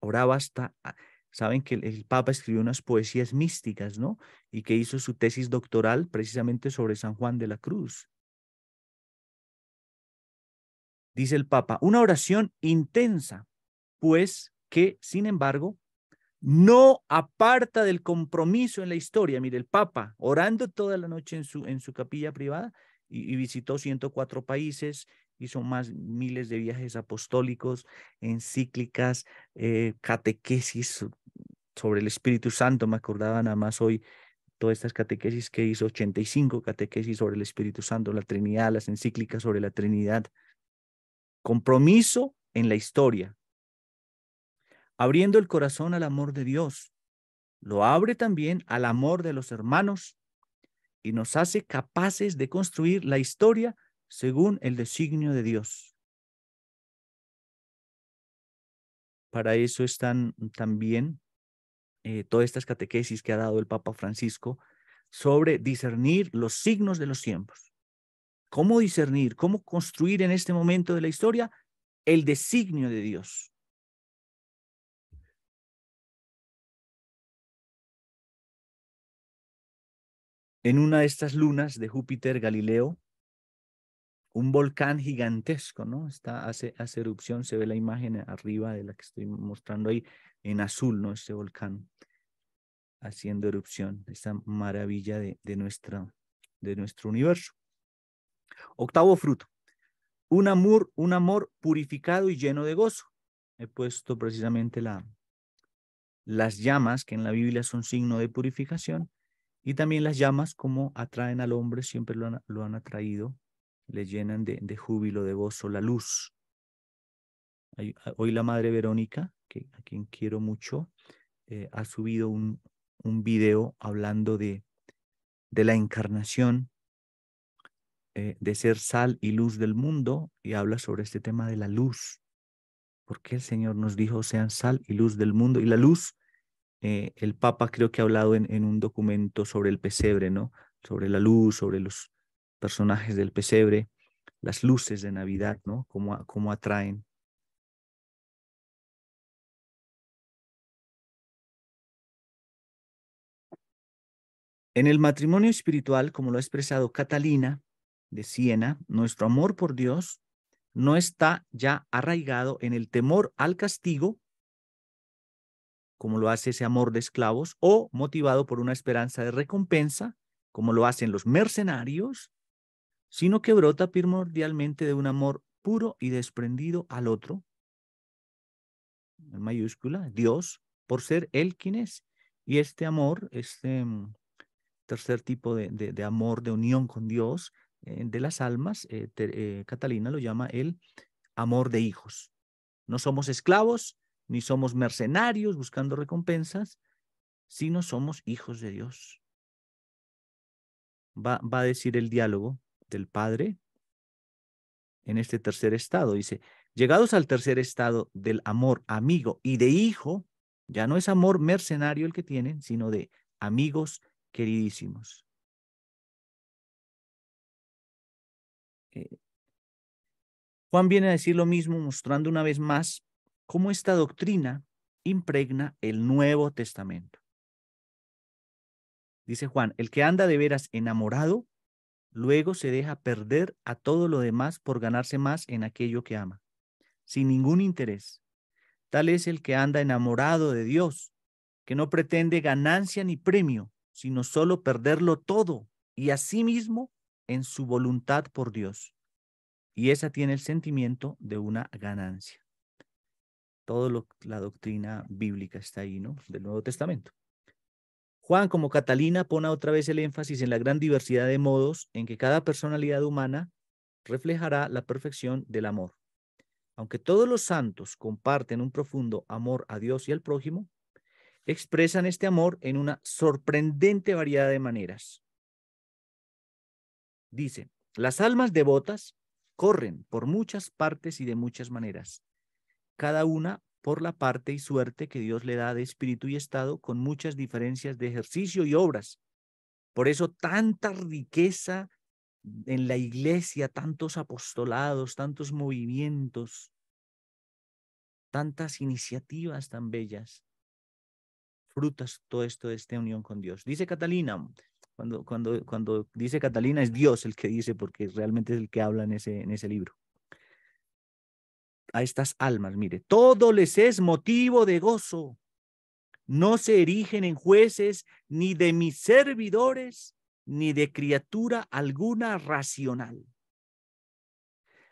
Oraba hasta, ah, Saben que el, Papa escribió unas poesías místicas, ¿no? Y que hizo su tesis doctoral precisamente sobre San Juan de la Cruz. Dice el Papa, una oración intensa, pues que, sin embargo, no aparta del compromiso en la historia. Mire, el Papa, orando toda la noche en su, en su capilla privada, y, visitó 104 países hizo más miles de viajes apostólicos, encíclicas, eh, catequesis sobre el Espíritu Santo. Me acordaba nada más hoy todas estas catequesis que hizo, 85 catequesis sobre el Espíritu Santo, la Trinidad, las encíclicas sobre la Trinidad. Compromiso en la historia. Abriendo el corazón al amor de Dios, lo abre también al amor de los hermanos y nos hace capaces de construir la historia según el designio de Dios. Para eso están también eh, todas estas catequesis que ha dado el Papa Francisco sobre discernir los signos de los tiempos. ¿Cómo discernir? ¿Cómo construir en este momento de la historia el designio de Dios? En una de estas lunas de Júpiter, Galileo un volcán gigantesco, ¿no? Está, hace, erupción, se ve la imagen arriba de la que estoy mostrando ahí, en azul, ¿no? Este volcán haciendo erupción, esta maravilla de, de nuestro universo. Octavo fruto, un amor, un amor purificado y lleno de gozo. He puesto precisamente la, las llamas, que en la Biblia son signo de purificación, y también las llamas como atraen al hombre, siempre lo han, lo han atraído le llenan de, júbilo, de gozo, la luz. hoy la Madre Verónica, que, a quien quiero mucho, eh, ha subido un, un video hablando de, de la encarnación, eh, de ser sal y luz del mundo, y habla sobre este tema de la luz. porque el Señor nos dijo sean sal y luz del mundo? Y la luz, eh, el Papa creo que ha hablado en, en, un documento sobre el pesebre, ¿no? Sobre la luz, sobre los, personajes del pesebre, las luces de Navidad, ¿no? Cómo, atraen. En el matrimonio espiritual, como lo ha expresado Catalina de Siena, nuestro amor por Dios no está ya arraigado en el temor al castigo, como lo hace ese amor de esclavos, o motivado por una esperanza de recompensa, como lo hacen los mercenarios, sino que brota primordialmente de un amor puro y desprendido al otro, en mayúscula, Dios, por ser Él quien es. Y este amor, este mm, tercer tipo de, de, amor, de unión con Dios eh, de las almas, eh, eh, Catalina lo llama el amor de hijos. No somos esclavos, ni somos mercenarios buscando recompensas, sino somos hijos de Dios. Va, va a decir el diálogo del Padre en este tercer estado. Dice, llegados al tercer estado del amor amigo y de hijo, ya no es amor mercenario el que tienen, sino de amigos queridísimos. Eh, Juan viene a decir lo mismo, mostrando una vez más cómo esta doctrina impregna el Nuevo Testamento. Dice Juan, el que anda de veras enamorado Luego se deja perder a todo lo demás por ganarse más en aquello que ama, sin ningún interés. Tal es el que anda enamorado de Dios, que no pretende ganancia ni premio, sino solo perderlo todo y a sí en su voluntad por Dios. Y esa tiene el sentimiento de una ganancia. Todo la doctrina bíblica está ahí, ¿no? Del Nuevo Testamento. Juan, como Catalina, pone otra vez el énfasis en la gran diversidad de modos en que cada personalidad humana reflejará la perfección del amor. Aunque todos los santos comparten un profundo amor a Dios y al prójimo, expresan este amor en una sorprendente variedad de maneras. Dice, las almas devotas corren por muchas partes y de muchas maneras, cada una por la parte y suerte que Dios le da de espíritu y estado con muchas diferencias de ejercicio y obras. Por eso tanta riqueza en la iglesia, tantos apostolados, tantos movimientos, tantas iniciativas tan bellas. Frutas todo esto de esta unión con Dios. Dice Catalina, mm, cuando, cuando, cuando dice Catalina es Dios el que dice porque realmente es el que habla en ese, en ese libro a estas almas, mire, todo les es motivo de gozo. No se erigen en jueces ni de mis servidores, ni de criatura alguna racional.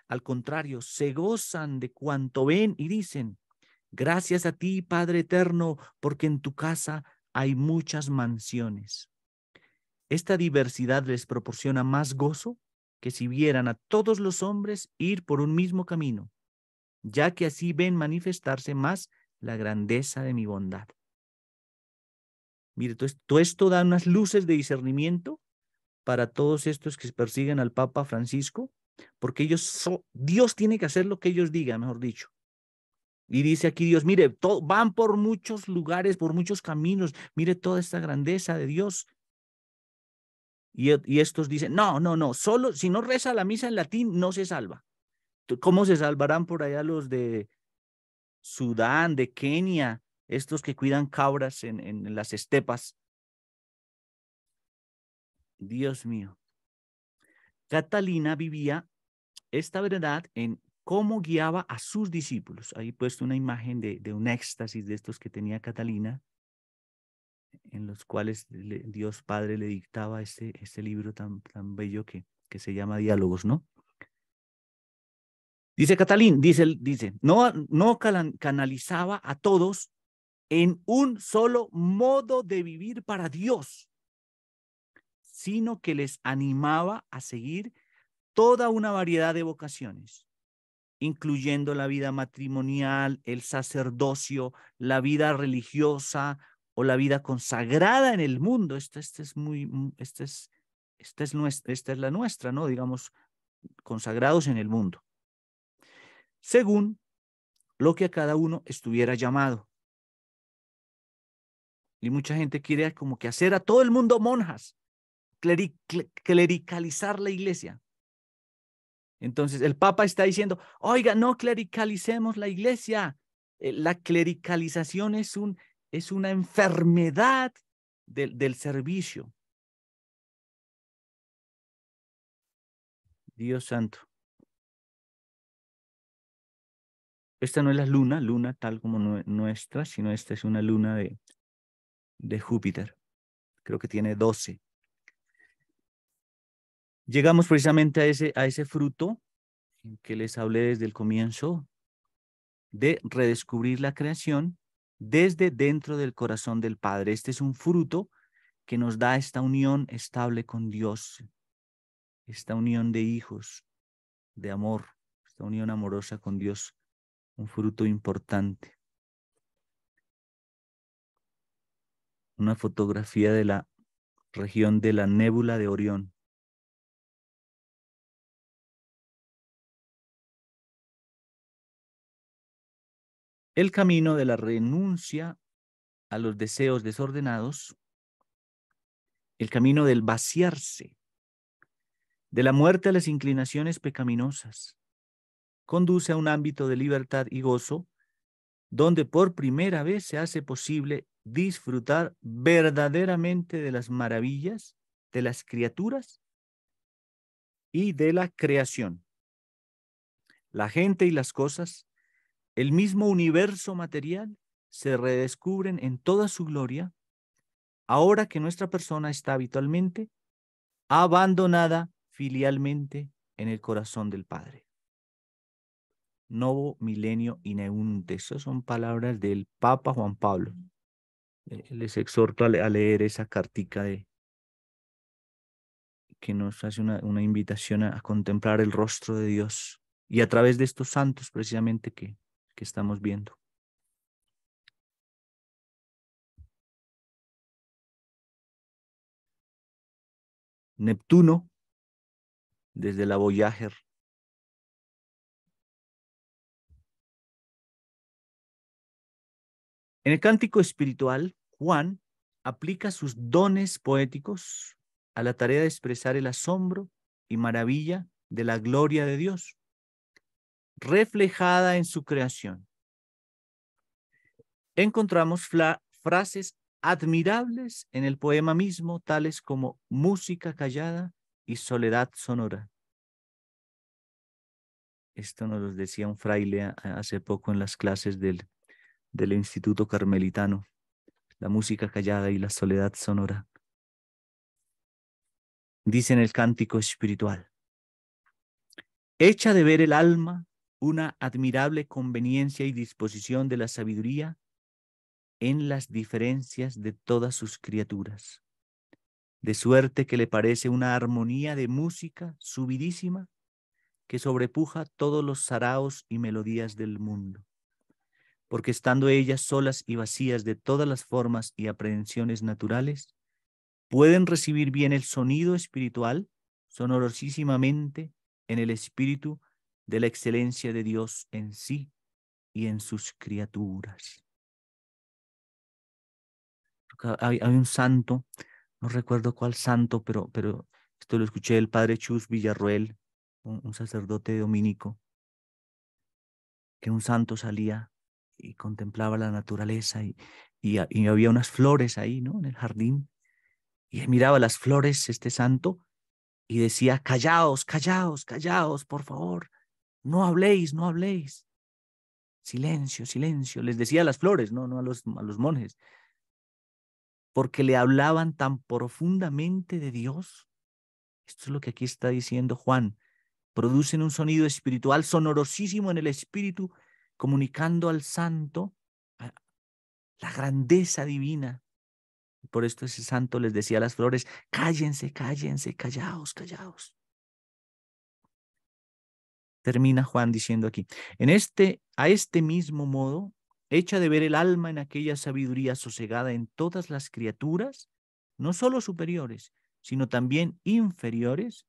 Al contrario, se gozan de cuanto ven y dicen, gracias a ti, Padre Eterno, porque en tu casa hay muchas mansiones. Esta diversidad les proporciona más gozo que si vieran a todos los hombres ir por un mismo camino ya que así ven manifestarse más la grandeza de mi bondad. Mire, todo esto da unas luces de discernimiento para todos estos que persiguen al Papa Francisco, porque ellos Dios tiene que hacer lo que ellos digan, mejor dicho. Y dice aquí Dios, mire, van por muchos lugares, por muchos caminos, mire toda esta grandeza de Dios. Y, y estos dicen, no, no, no, solo si no reza la misa en latín, no se salva. ¿Cómo se salvarán por allá los de Sudán, de Kenia, estos que cuidan cabras en, en las estepas? Dios mío. Catalina vivía esta verdad en cómo guiaba a sus discípulos. Ahí he puesto una imagen de, de un éxtasis de estos que tenía Catalina, en los cuales Dios Padre le dictaba este, este, libro tan, tan bello que, que se llama Diálogos, ¿no? Dice Catalín, dice, dice no, canalizaba a todos en un solo modo de vivir para Dios, sino que les animaba a seguir toda una variedad de vocaciones, incluyendo la vida matrimonial, el sacerdocio, la vida religiosa o la vida consagrada en el mundo. Esta, es muy, mm, es, es, esta es la nuestra, ¿no? Digamos, consagrados en el mundo según lo que a cada uno estuviera llamado. Y mucha gente quiere como que hacer a todo el mundo monjas, clericalizar la iglesia. Entonces el Papa está diciendo, oiga, no clericalicemos la iglesia. Eh, la clericalización es, un, es una enfermedad del, del servicio. Dios santo. esta no es la luna, luna tal como nuestra, sino esta es una luna de, Júpiter. Creo que tiene 12. Llegamos precisamente a ese, a ese fruto que les hablé desde el comienzo, de redescubrir la creación desde dentro del corazón del Padre. Este es un fruto que nos da esta unión estable con Dios, esta unión de hijos, de amor, esta unión amorosa con Dios un fruto importante. Una fotografía de la región de la nébula de Orión. El camino de la renuncia a los deseos desordenados, el camino del vaciarse, de la muerte a las inclinaciones pecaminosas, conduce a un ámbito de libertad y gozo, donde por primera vez se hace posible disfrutar verdaderamente de las maravillas de las criaturas y de la creación. La gente y las cosas, el mismo universo material, se redescubren en toda su gloria ahora que nuestra persona está habitualmente abandonada filialmente en el corazón del Padre novo milenio ineunte. Esas son palabras del Papa Juan Pablo. Eh, les exhorto a leer esa cartica de que nos hace una, invitación a, contemplar el rostro de Dios y a través de estos santos precisamente que, que estamos viendo. Neptuno, desde la Voyager, En el cántico espiritual, Juan aplica sus dones poéticos a la tarea de expresar el asombro y maravilla de la gloria de Dios, reflejada en su creación. Encontramos frases admirables en el poema mismo, tales como música callada y soledad sonora. Esto nos lo decía un fraile hace poco en las clases del del Instituto Carmelitano, la música callada y la soledad sonora. Dice en el cántico espiritual, echa de ver el alma una admirable conveniencia y disposición de la sabiduría en las diferencias de todas sus criaturas, de suerte que le parece una armonía de música subidísima que sobrepuja todos los saraos y melodías del mundo porque estando ellas solas y vacías de todas las formas y aprehensiones naturales, pueden recibir bien el sonido espiritual sonorosísimamente en el espíritu de la excelencia de Dios en sí y en sus criaturas. Hay, un santo, no recuerdo cuál santo, pero, pero esto lo escuché del padre Chus Villarroel, un sacerdote dominico, que un santo salía y contemplaba la naturaleza y, había unas flores ahí, ¿no? En el jardín. Y miraba las flores, este santo, y decía, callaos, callaos, callaos, por favor, no habléis, no habléis. Silencio, silencio. Les decía a las flores, no, no a los, a los monjes, porque le hablaban tan profundamente de Dios. Esto es lo que aquí está diciendo Juan. Producen un sonido espiritual sonorosísimo en el espíritu comunicando al santo la grandeza divina. Por esto ese santo les decía a las flores, cállense, cállense, callaos, callaos. Termina Juan diciendo aquí, en este, a este mismo modo, hecha de ver el alma en aquella sabiduría sosegada en todas las criaturas, no solo superiores, sino también inferiores,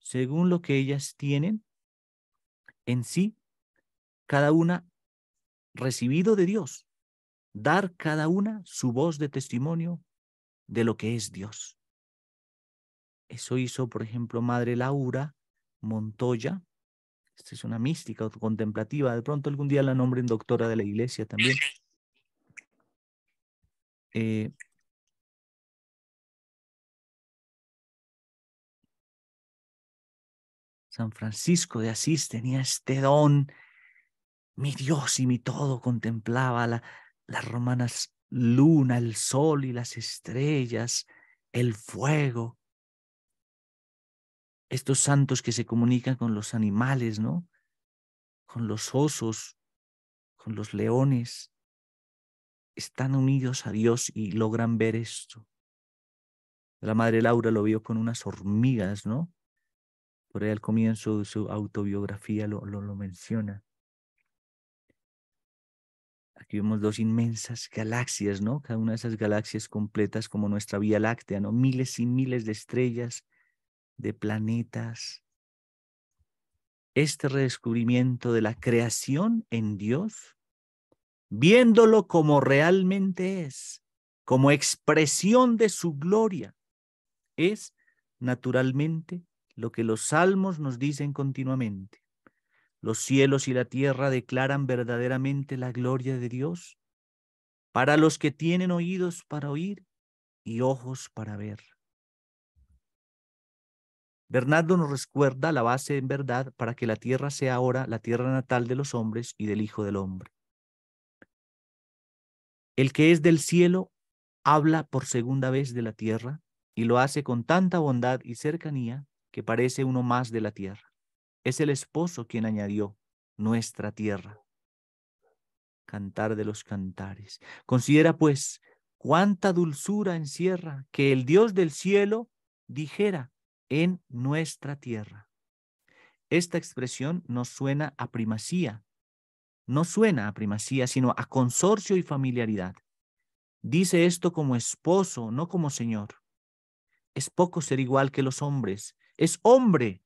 según lo que ellas tienen en sí cada una recibido de Dios, dar cada una su voz de testimonio de lo que es Dios. Eso hizo, por ejemplo, Madre Laura Montoya. Esta es una mística contemplativa. De pronto algún día la nombren doctora de la iglesia también. Eh, San Francisco de Asís tenía este don mi Dios y mi todo contemplaba la, las romanas luna, el sol y las estrellas, el fuego. Estos santos que se comunican con los animales, ¿no? Con los osos, con los leones, están unidos a Dios y logran ver esto. La madre Laura lo vio con unas hormigas, ¿no? Por ahí al comienzo de su autobiografía lo, lo, lo menciona. Aquí vemos dos inmensas galaxias, ¿no? Cada una de esas galaxias completas como nuestra Vía Láctea, ¿no? Miles y miles de estrellas, de planetas. Este redescubrimiento de la creación en Dios, viéndolo como realmente es, como expresión de su gloria, es naturalmente lo que los salmos nos dicen continuamente. Los cielos y la tierra declaran verdaderamente la gloria de Dios para los que tienen oídos para oír y ojos para ver. Bernardo nos recuerda la base en verdad para que la tierra sea ahora la tierra natal de los hombres y del Hijo del Hombre. El que es del cielo habla por segunda vez de la tierra y lo hace con tanta bondad y cercanía que parece uno más de la tierra. Es el esposo quien añadió nuestra tierra. Cantar de los cantares. Considera pues cuánta dulzura encierra que el Dios del cielo dijera en nuestra tierra. Esta expresión no suena a primacía, no suena a primacía, sino a consorcio y familiaridad. Dice esto como esposo, no como señor. Es poco ser igual que los hombres. Es hombre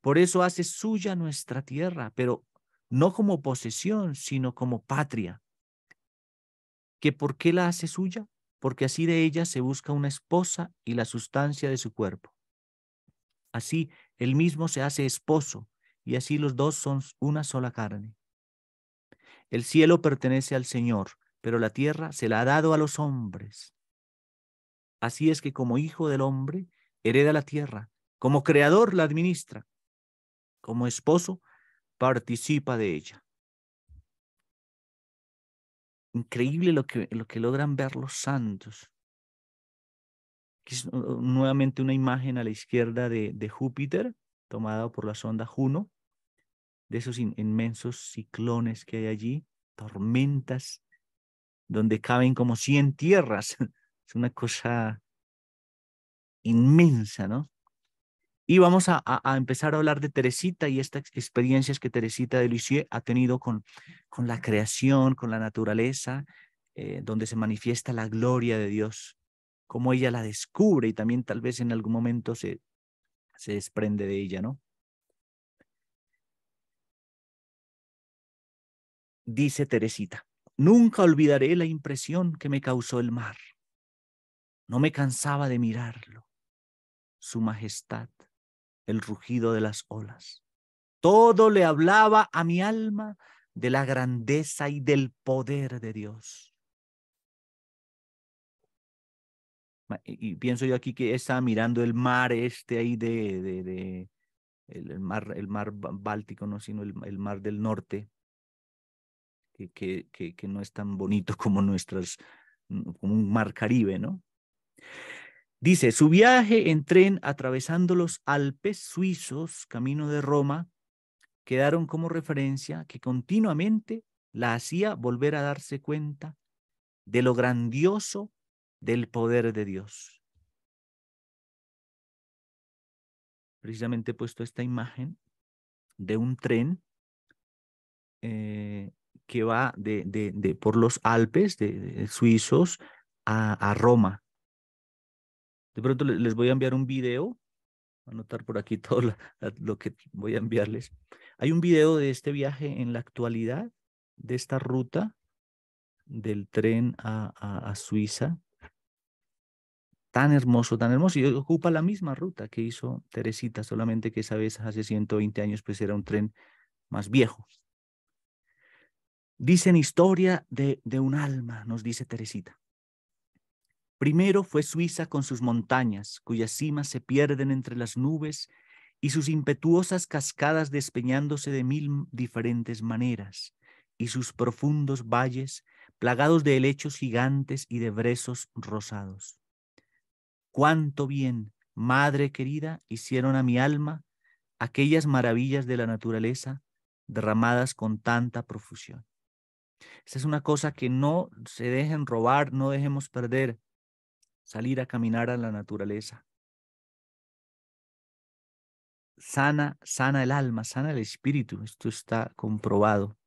por eso hace suya nuestra tierra, pero no como posesión, sino como patria. ¿Que por qué la hace suya? Porque así de ella se busca una esposa y la sustancia de su cuerpo. Así él mismo se hace esposo, y así los dos son una sola carne. El cielo pertenece al Señor, pero la tierra se la ha dado a los hombres. Así es que como hijo del hombre, hereda la tierra, como creador la administra, como esposo, participa de ella. Increíble lo que, lo que logran ver los santos. Aquí es uh, uh, nuevamente una imagen a la izquierda de, Júpiter, tomada por la sonda Juno, de esos inmensos ciclones que hay allí, tormentas, donde caben como 100 tierras. Es una cosa inmensa, ¿no? Y vamos a, empezar a hablar de Teresita y estas experiencias que Teresita de Lisieux ha tenido con, con la creación, con la naturaleza, eh, donde se manifiesta la gloria de Dios, cómo ella la descubre y también tal vez en algún momento se, se desprende de ella, ¿no? Dice Teresita, nunca olvidaré la impresión que me causó el mar. No me cansaba de mirarlo, su majestad, el rugido de las olas. Todo le hablaba a mi alma de la grandeza y del poder de Dios. Y pienso yo aquí que estaba mirando el mar este ahí de, de, el, mar, el mar Báltico, no, sino el, mar del norte, que, que, que, que no es tan bonito como nuestras, como un mar Caribe, ¿no? Dice, su viaje en tren atravesando los Alpes suizos, camino de Roma, quedaron como referencia que continuamente la hacía volver a darse cuenta de lo grandioso del poder de Dios. Precisamente he puesto esta imagen de un tren eh, que va de, por los Alpes de, suizos a Roma de pronto les voy a enviar un video, a anotar por aquí todo lo, que voy a enviarles. Hay un video de este viaje en la actualidad, de esta ruta del tren a, a, Suiza. Tan hermoso, tan hermoso. Y ocupa la misma ruta que hizo Teresita, solamente que esa vez hace 120 años pues era un tren más viejo. Dicen historia de, de un alma, nos dice Teresita. Primero fue Suiza con sus montañas, cuyas cimas se pierden entre las nubes y sus impetuosas cascadas despeñándose de mil diferentes maneras, y sus profundos valles plagados de helechos gigantes y de brezos rosados. Cuánto bien, madre querida, hicieron a mi alma aquellas maravillas de la naturaleza derramadas con tanta profusión. Esa es una cosa que no se dejen robar, no dejemos perder salir a caminar a la naturaleza. Sana, sana el alma, sana el espíritu. Esto está comprobado.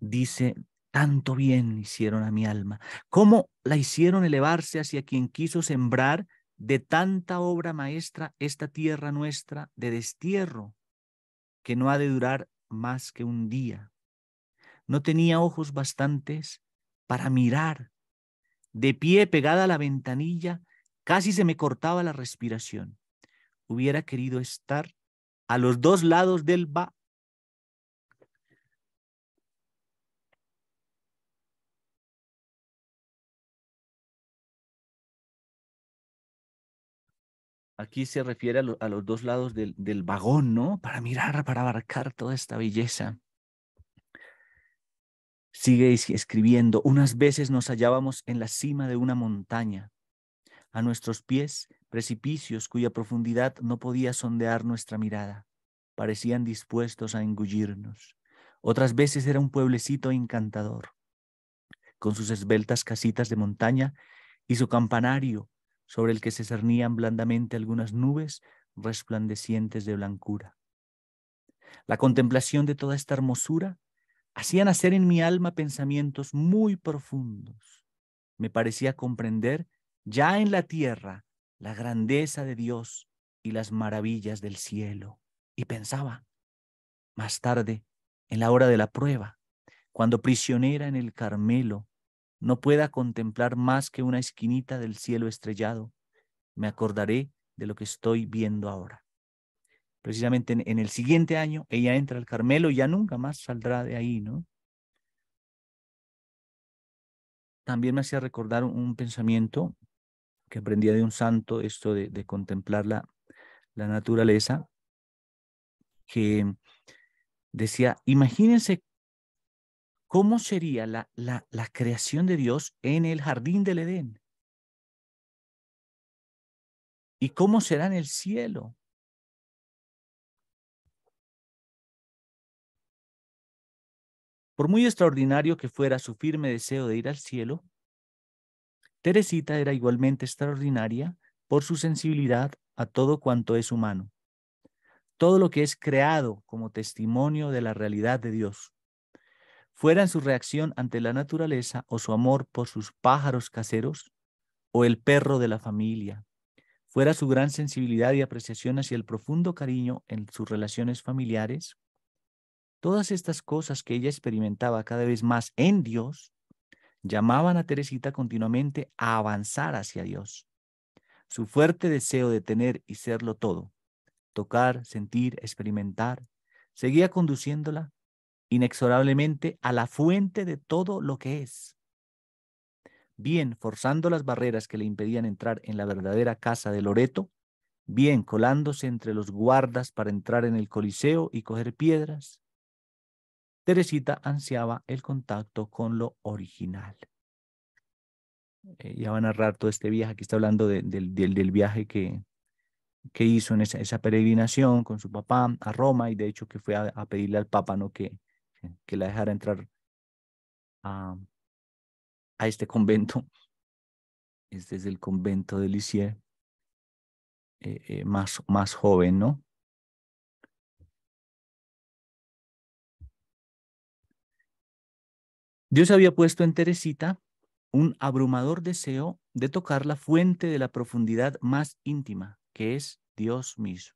Dice, tanto bien hicieron a mi alma. ¿Cómo la hicieron elevarse hacia quien quiso sembrar de tanta obra maestra esta tierra nuestra de destierro, que no ha de durar más que un día? No tenía ojos bastantes para mirar de pie pegada a la ventanilla, casi se me cortaba la respiración. Hubiera querido estar a los dos lados del ba aquí se refiere a, los dos lados del, vagón, ¿no? Para mirar, para abarcar toda esta belleza. Sigue escribiendo, unas veces nos hallábamos en la cima de una montaña, a nuestros pies precipicios cuya profundidad no podía sondear nuestra mirada, parecían dispuestos a engullirnos. Otras veces era un pueblecito encantador, con sus esbeltas casitas de montaña y su campanario sobre el que se cernían blandamente algunas nubes resplandecientes de blancura. La contemplación de toda esta hermosura hacía nacer en mi alma pensamientos muy profundos. Me parecía comprender ya en la tierra la grandeza de Dios y las maravillas del cielo. Y pensaba, más tarde, en la hora de la prueba, cuando prisionera en el Carmelo, no pueda contemplar más que una esquinita del cielo estrellado, me acordaré de lo que estoy viendo ahora precisamente en, el siguiente año, ella entra al Carmelo y ya nunca más saldrá de ahí, ¿no? También me hacía recordar un, pensamiento que aprendía de un santo, esto de, contemplar la, naturaleza, que decía, imagínense cómo sería la, creación de Dios en el jardín del Edén. ¿Y cómo será en el cielo? Por muy extraordinario que fuera su firme deseo de ir al cielo, Teresita era igualmente extraordinaria por su sensibilidad a todo cuanto es humano, todo lo que es creado como testimonio de la realidad de Dios, fuera en su reacción ante la naturaleza o su amor por sus pájaros caseros o el perro de la familia, fuera su gran sensibilidad y apreciación hacia el profundo cariño en sus relaciones familiares, Todas estas cosas que ella experimentaba cada vez más en Dios llamaban a Teresita continuamente a avanzar hacia Dios. Su fuerte deseo de tener y serlo todo, tocar, sentir, experimentar, seguía conduciéndola inexorablemente a la fuente de todo lo que es. Bien forzando las barreras que le impedían entrar en la verdadera casa de Loreto, bien colándose entre los guardas para entrar en el Coliseo y coger piedras, Teresita ansiaba el contacto con lo original. Eh, ya va a narrar todo este viaje, aquí está hablando del viaje que, que hizo en esa, peregrinación con su papá a Roma y de hecho que fue a, pedirle al Papa ¿no? que, que la dejara entrar a, a este convento. Este es el convento de Lisier, eh, eh, más, más joven, ¿no? Dios había puesto en Teresita un abrumador deseo de tocar la fuente de la profundidad más íntima, que es Dios mismo.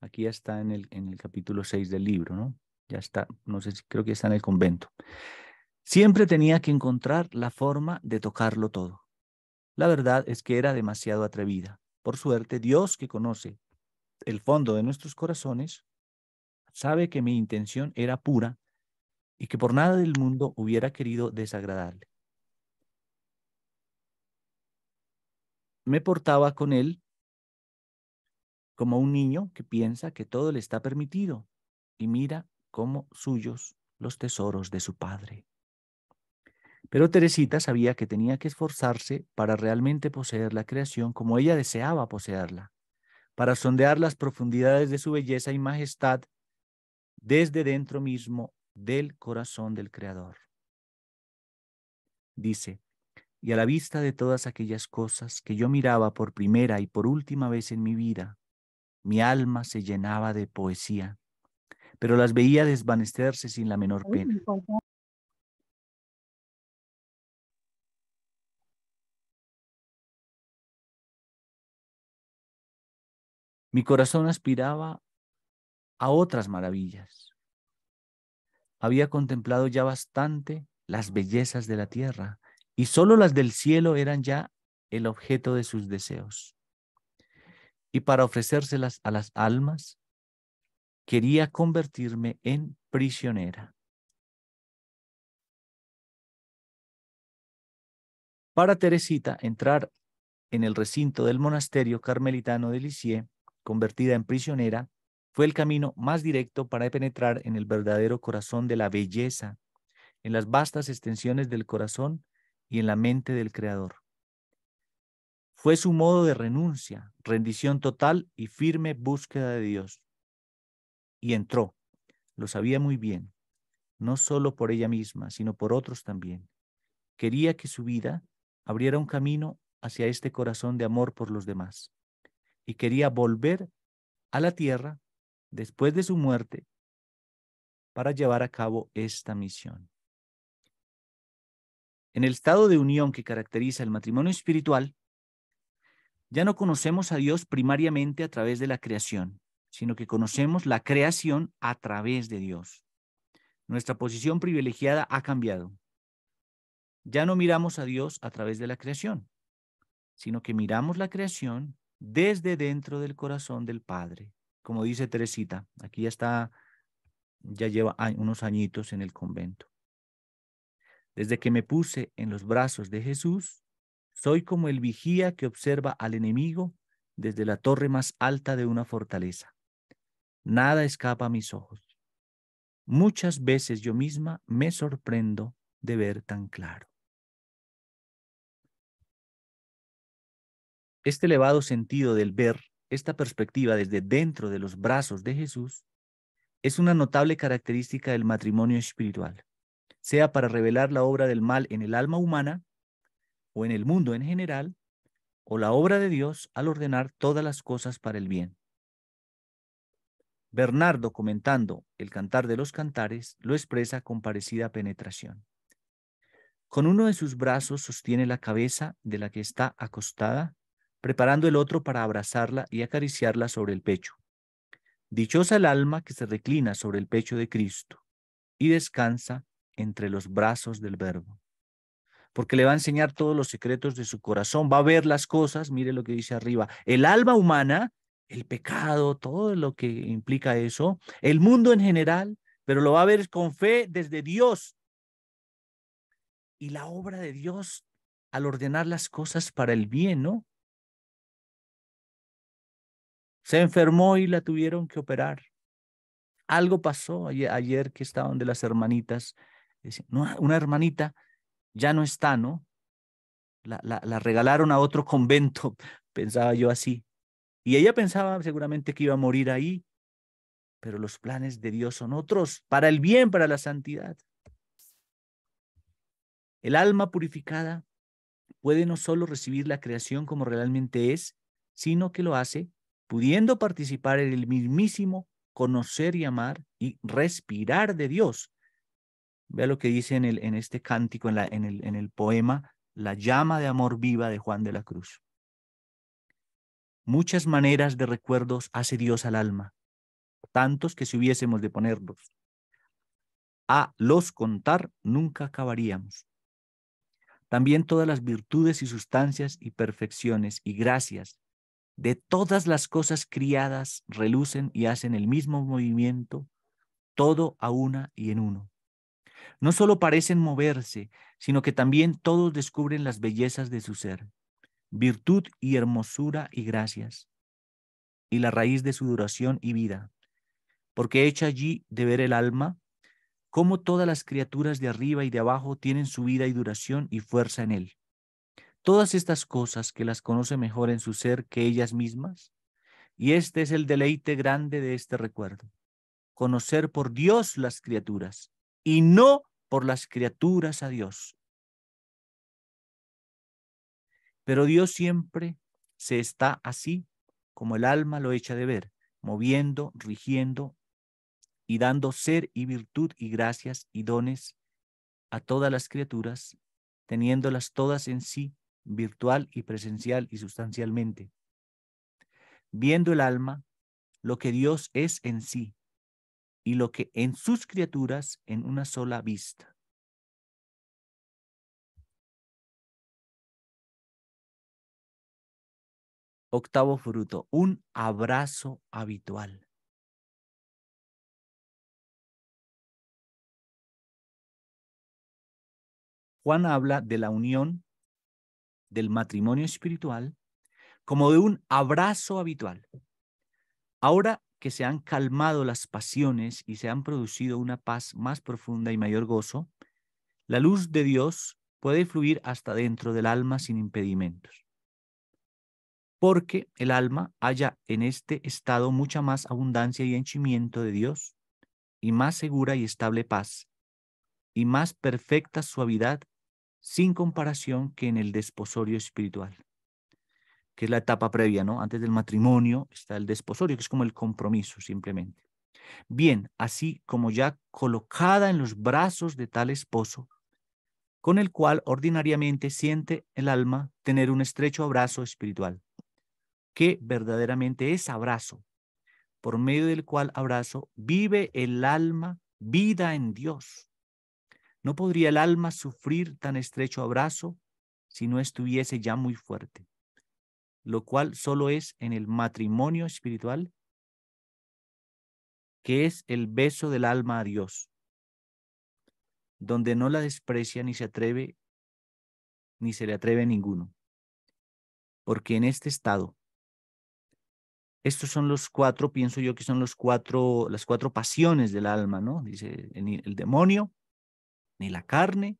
Aquí ya está en el, en el capítulo 6 del libro, ¿no? Ya está, no sé si creo que está en el convento. Siempre tenía que encontrar la forma de tocarlo todo. La verdad es que era demasiado atrevida. Por suerte, Dios que conoce el fondo de nuestros corazones, sabe que mi intención era pura y que por nada del mundo hubiera querido desagradarle. Me portaba con él como un niño que piensa que todo le está permitido y mira como suyos los tesoros de su padre. Pero Teresita sabía que tenía que esforzarse para realmente poseer la creación como ella deseaba poseerla, para sondear las profundidades de su belleza y majestad desde dentro mismo del corazón del Creador. Dice, y a la vista de todas aquellas cosas que yo miraba por primera y por última vez en mi vida, mi alma se llenaba de poesía, pero las veía desvanecerse sin la menor pena. Mi corazón aspiraba a otras maravillas, había contemplado ya bastante las bellezas de la tierra y solo las del cielo eran ya el objeto de sus deseos. Y para ofrecérselas a las almas, quería convertirme en prisionera. Para Teresita, entrar en el recinto del monasterio carmelitano de Lisieux, convertida en prisionera, fue el camino más directo para penetrar en el verdadero corazón de la belleza, en las vastas extensiones del corazón y en la mente del Creador. Fue su modo de renuncia, rendición total y firme búsqueda de Dios. Y entró, lo sabía muy bien, no solo por ella misma, sino por otros también. Quería que su vida abriera un camino hacia este corazón de amor por los demás. Y quería volver a la tierra después de su muerte para llevar a cabo esta misión. En el estado de unión que caracteriza el matrimonio espiritual, ya no conocemos a Dios primariamente a través de la creación, sino que conocemos la creación a través de Dios. Nuestra posición privilegiada ha cambiado. Ya no miramos a Dios a través de la creación, sino que miramos la creación desde dentro del corazón del Padre, como dice Teresita, aquí ya está, ya lleva unos añitos en el convento. Desde que me puse en los brazos de Jesús, soy como el vigía que observa al enemigo desde la torre más alta de una fortaleza. Nada escapa a mis ojos. Muchas veces yo misma me sorprendo de ver tan claro. Este elevado sentido del ver esta perspectiva desde dentro de los brazos de Jesús es una notable característica del matrimonio espiritual, sea para revelar la obra del mal en el alma humana o en el mundo en general, o la obra de Dios al ordenar todas las cosas para el bien. Bernardo, comentando el Cantar de los Cantares, lo expresa con parecida penetración. Con uno de sus brazos sostiene la cabeza de la que está acostada preparando el otro para abrazarla y acariciarla sobre el pecho. Dichosa el alma que se reclina sobre el pecho de Cristo y descansa entre los brazos del Verbo, porque le va a enseñar todos los secretos de su corazón, va a ver las cosas, mire lo que dice arriba, el alma humana, el pecado, todo lo que implica eso, el mundo en general, pero lo va a ver con fe desde Dios. Y la obra de Dios al ordenar las cosas para el bien, ¿no? Se enfermó y la tuvieron que operar. Algo pasó ayer, que estaban de las hermanitas. Una hermanita ya no está, ¿no? La, la, la, regalaron a otro convento, pensaba yo así. Y ella pensaba seguramente que iba a morir ahí, pero los planes de Dios son otros, para el bien, para la santidad. El alma purificada puede no solo recibir la creación como realmente es, sino que lo hace pudiendo participar en el mismísimo conocer y amar y respirar de Dios. Vea lo que dice en, el, en este cántico, en, el, en el poema La llama de amor viva de Juan de la Cruz. Muchas maneras de recuerdos hace Dios al alma, tantos que si hubiésemos de ponerlos a los contar nunca acabaríamos. También todas las virtudes y sustancias y perfecciones y gracias de todas las cosas criadas relucen y hacen el mismo movimiento, todo a una y en uno. No solo parecen moverse, sino que también todos descubren las bellezas de su ser, virtud y hermosura y gracias, y la raíz de su duración y vida, porque hecha allí de ver el alma, cómo todas las criaturas de arriba y de abajo tienen su vida y duración y fuerza en él todas estas cosas que las conoce mejor en su ser que ellas mismas, y este es el deleite grande de este recuerdo, conocer por Dios las criaturas y no por las criaturas a Dios. Pero Dios siempre se está así como el alma lo echa de ver, moviendo, rigiendo y dando ser y virtud y gracias y dones a todas las criaturas, teniéndolas todas en sí virtual y presencial y sustancialmente. Viendo el alma, lo que Dios es en sí y lo que en sus criaturas en una sola vista. Octavo fruto, un abrazo habitual. Juan habla de la unión del matrimonio espiritual como de un abrazo habitual. Ahora que se han calmado las pasiones y se han producido una paz más profunda y mayor gozo, la luz de Dios puede fluir hasta dentro del alma sin impedimentos, porque el alma haya en este estado mucha más abundancia y henchimiento de Dios, y más segura y estable paz, y más perfecta suavidad sin comparación que en el desposorio espiritual, que es la etapa previa, ¿no? Antes del matrimonio está el desposorio, que es como el compromiso simplemente. Bien, así como ya colocada en los brazos de tal esposo, con el cual ordinariamente siente el alma tener un estrecho abrazo espiritual, que verdaderamente es abrazo, por medio del cual abrazo vive el alma vida en Dios ¿No podría el alma sufrir tan estrecho abrazo si no estuviese ya muy fuerte? Lo cual solo es en el matrimonio espiritual, que es el beso del alma a Dios, donde no la desprecia ni se atreve, ni se le atreve a ninguno. Porque en este estado, estos son los cuatro, pienso yo que son los cuatro, las cuatro pasiones del alma, ¿no? Dice el demonio, ni la carne,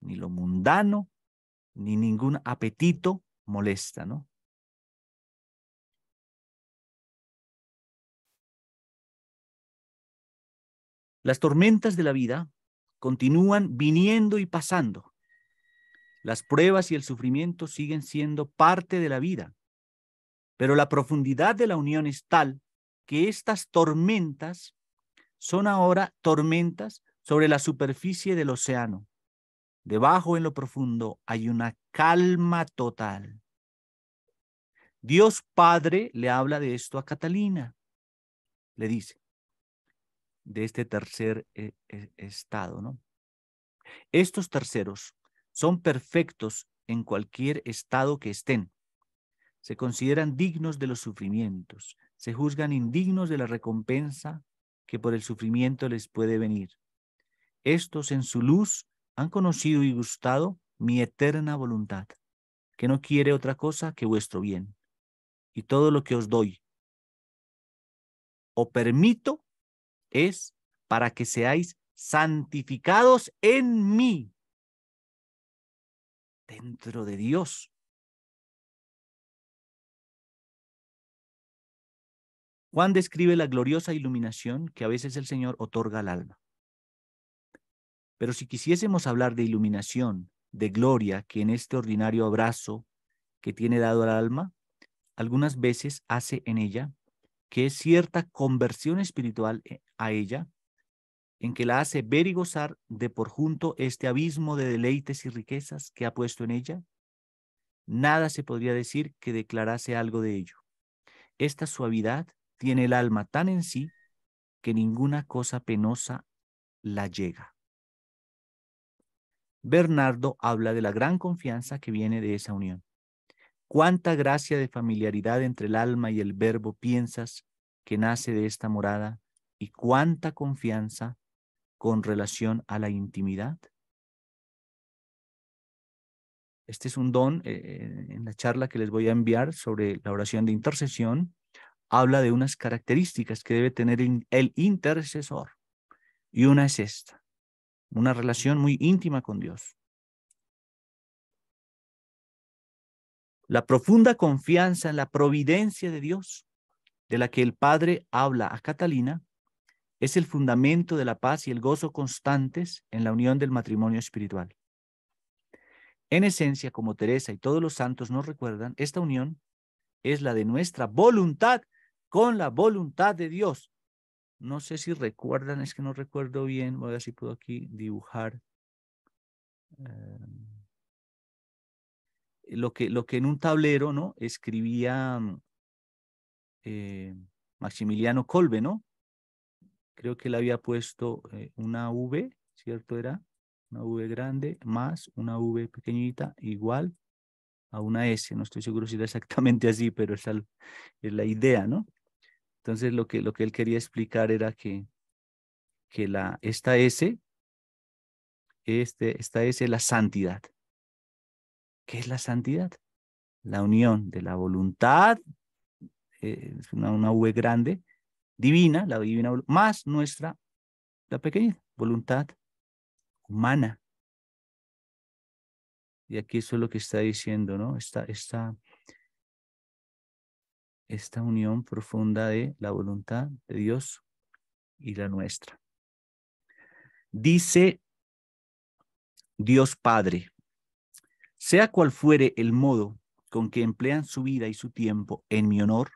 ni lo mundano, ni ningún apetito molesta, ¿no? Las tormentas de la vida continúan viniendo y pasando. Las pruebas y el sufrimiento siguen siendo parte de la vida, pero la profundidad de la unión es tal que estas tormentas son ahora tormentas sobre la superficie del océano. Debajo en lo profundo hay una calma total. Dios Padre le habla de esto a Catalina. Le dice, de este tercer eh, e, estado, ¿no? Estos terceros son perfectos en cualquier estado que estén. Se consideran dignos de los sufrimientos, se juzgan indignos de la recompensa que por el sufrimiento les puede venir estos en su luz han conocido y gustado mi eterna voluntad, que no quiere otra cosa que vuestro bien. Y todo lo que os doy o permito es para que seáis santificados en mí, dentro de Dios. Juan describe la gloriosa iluminación que a veces el Señor otorga al alma. Pero si quisiésemos hablar de iluminación, de gloria que en este ordinario abrazo que tiene dado al alma, algunas veces hace en ella que es cierta conversión espiritual eh, a ella, en que la hace ver y gozar de por junto este abismo de deleites y riquezas que ha puesto en ella, nada se podría decir que declarase algo de ello. Esta suavidad tiene el alma tan en sí que ninguna cosa penosa la llega. Bernardo habla de la gran confianza que viene de esa unión. Cuánta gracia de familiaridad entre el alma y el verbo piensas que nace de esta morada y cuánta confianza con relación a la intimidad. Este es un don eh, en la charla que les voy a enviar sobre la oración de intercesión. Habla de unas características que debe tener el intercesor. Y una es esta, una relación muy íntima con Dios. La profunda confianza en la providencia de Dios, de la que el Padre habla a Catalina, es el fundamento de la paz y el gozo constantes en la unión del matrimonio espiritual. En esencia, como Teresa y todos los santos nos recuerdan, esta unión es la de nuestra voluntad con la voluntad de Dios, no sé si recuerdan, es que no recuerdo bien, voy a ver si puedo aquí dibujar. Em, lo, que, lo que en un tablero, ¿no? Escribía mm, eh, Maximiliano Colbe, ¿no? Creo que le había puesto eh, una V, ¿cierto? Era una V grande más una V pequeñita igual a una S. No estoy seguro si era exactamente así, pero esa es la idea, ¿no? Entonces, lo que, lo que él quería explicar era que, que la, esta S, este, esta S es la santidad. ¿Qué es la santidad? La unión de la voluntad, eh, es una, una V grande, divina, la divina, más nuestra, la pequeña voluntad humana. Y aquí eso es lo que está diciendo, ¿no? Esta, esta, esta unión profunda de la voluntad de Dios y la nuestra. Dice Dios Padre, sea cual fuere el modo con que emplean su vida y su tiempo en mi honor,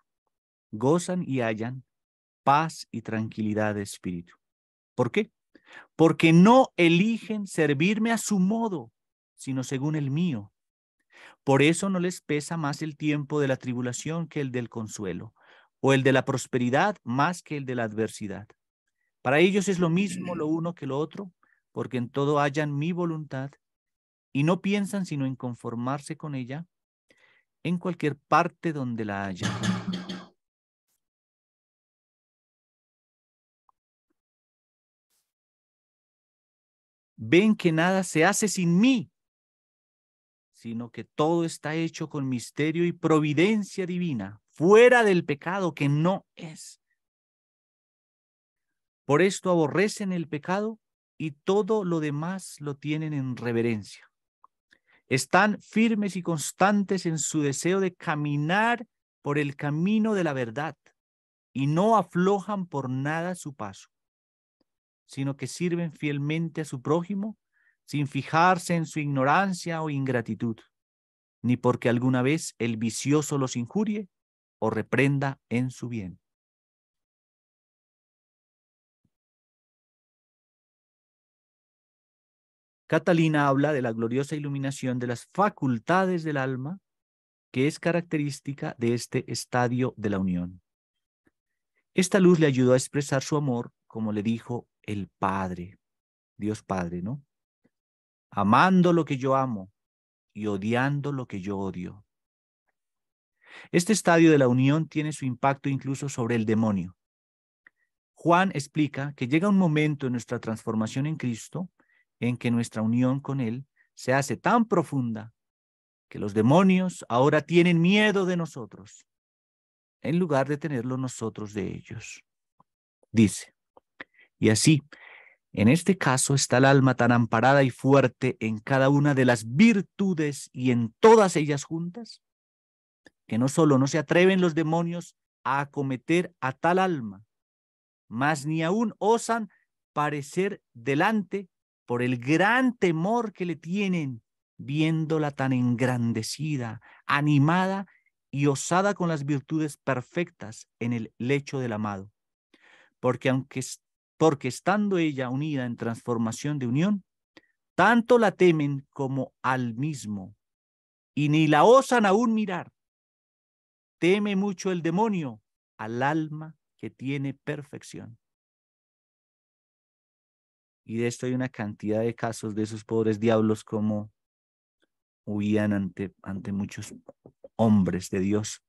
gozan y hallan paz y tranquilidad de espíritu. ¿Por qué? Porque no eligen servirme a su modo, sino según el mío por eso no les pesa más el tiempo de la tribulación que el del consuelo, o el de la prosperidad más que el de la adversidad. Para ellos es lo mismo lo mm. uno que lo otro, porque en todo hallan mi voluntad y no piensan sino en conformarse con ella en cualquier parte donde la haya. Ven que nada se hace sin mí, sino que todo está hecho con misterio y providencia divina, fuera del pecado que no es. Por esto aborrecen el pecado y todo lo demás lo tienen en reverencia. Están firmes y constantes en su deseo de caminar por el camino de la verdad y no aflojan por nada su paso, sino que sirven fielmente a su prójimo sin fijarse en su ignorancia o ingratitud, ni porque alguna vez el vicioso los injurie o reprenda en su bien. Catalina habla de la gloriosa iluminación de las facultades del alma, que es característica de este estadio de la unión. Esta luz le ayudó a expresar su amor, como le dijo el Padre, Dios Padre, ¿no? amando lo que yo amo y odiando lo que yo odio. Este estadio de la unión tiene su impacto incluso sobre el demonio. Juan explica que llega un momento en nuestra transformación en Cristo en que nuestra unión con Él se hace tan profunda que los demonios ahora tienen miedo de nosotros, en lugar de tenerlo nosotros de ellos. Dice, y así en este caso está el alma tan amparada y fuerte en cada una de las virtudes y en todas ellas juntas, que no solo no se atreven los demonios a acometer a tal alma, mas ni aún osan parecer delante por el gran temor que le tienen, viéndola tan engrandecida, animada y osada con las virtudes perfectas en el lecho del amado. Porque aunque porque estando ella unida en transformación de unión, tanto la temen como al mismo, y ni la osan aún mirar. Teme mucho el demonio al alma que tiene perfección. Y de esto hay una cantidad de casos de esos pobres diablos como huían ante, ante muchos hombres de Dios,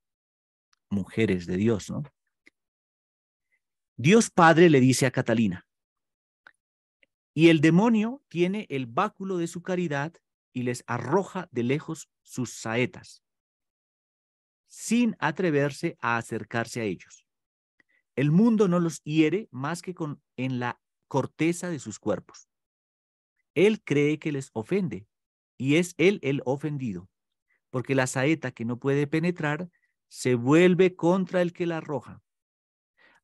mujeres de Dios, ¿no? Dios Padre le dice a Catalina, y el demonio tiene el báculo de su caridad y les arroja de lejos sus saetas, sin atreverse a acercarse a ellos. El mundo no los hiere más que con, en la corteza de sus cuerpos. Él cree que les ofende, y es él el ofendido, porque la saeta que no puede penetrar se vuelve contra el que la arroja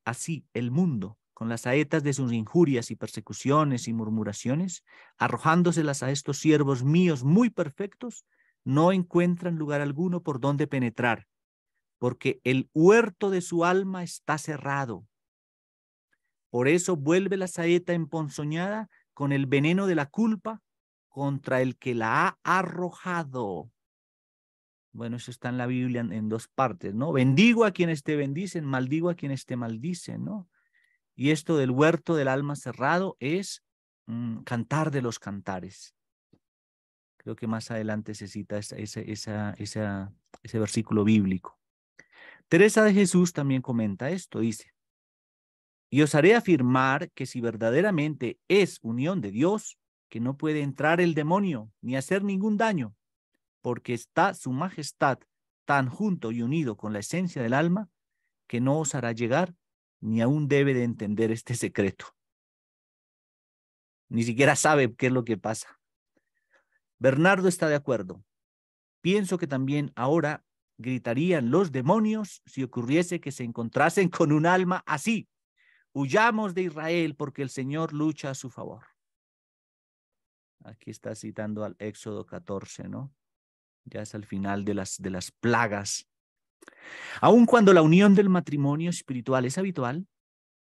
así el mundo con las saetas de sus injurias y persecuciones y murmuraciones, arrojándoselas a estos siervos míos muy perfectos, no encuentran lugar alguno por donde penetrar, porque el huerto de su alma está cerrado. Por eso vuelve la saeta emponzoñada con el veneno de la culpa contra el que la ha arrojado. Bueno, eso está en la Biblia en, dos partes, ¿no? Bendigo a quienes te bendicen, maldigo a quienes te maldicen, ¿no? Y esto del huerto del alma cerrado es mm, cantar de los cantares. Creo que más adelante se cita ese versículo bíblico. Teresa de Jesús también comenta esto, dice, y os haré afirmar que si verdaderamente es unión de Dios, que no puede entrar el demonio ni hacer ningún daño, porque está su majestad tan junto y unido con la esencia del alma que no os hará llegar ni aún debe de entender este secreto. Ni siquiera sabe qué es lo que pasa. Bernardo está de acuerdo. Pienso que también ahora gritarían los demonios si ocurriese que se encontrasen con un alma así. Huyamos de Israel porque el Señor lucha a su favor. Aquí está citando al Éxodo 14, ¿no? ya es al final de las, de las plagas. Aun cuando la unión del matrimonio espiritual es habitual,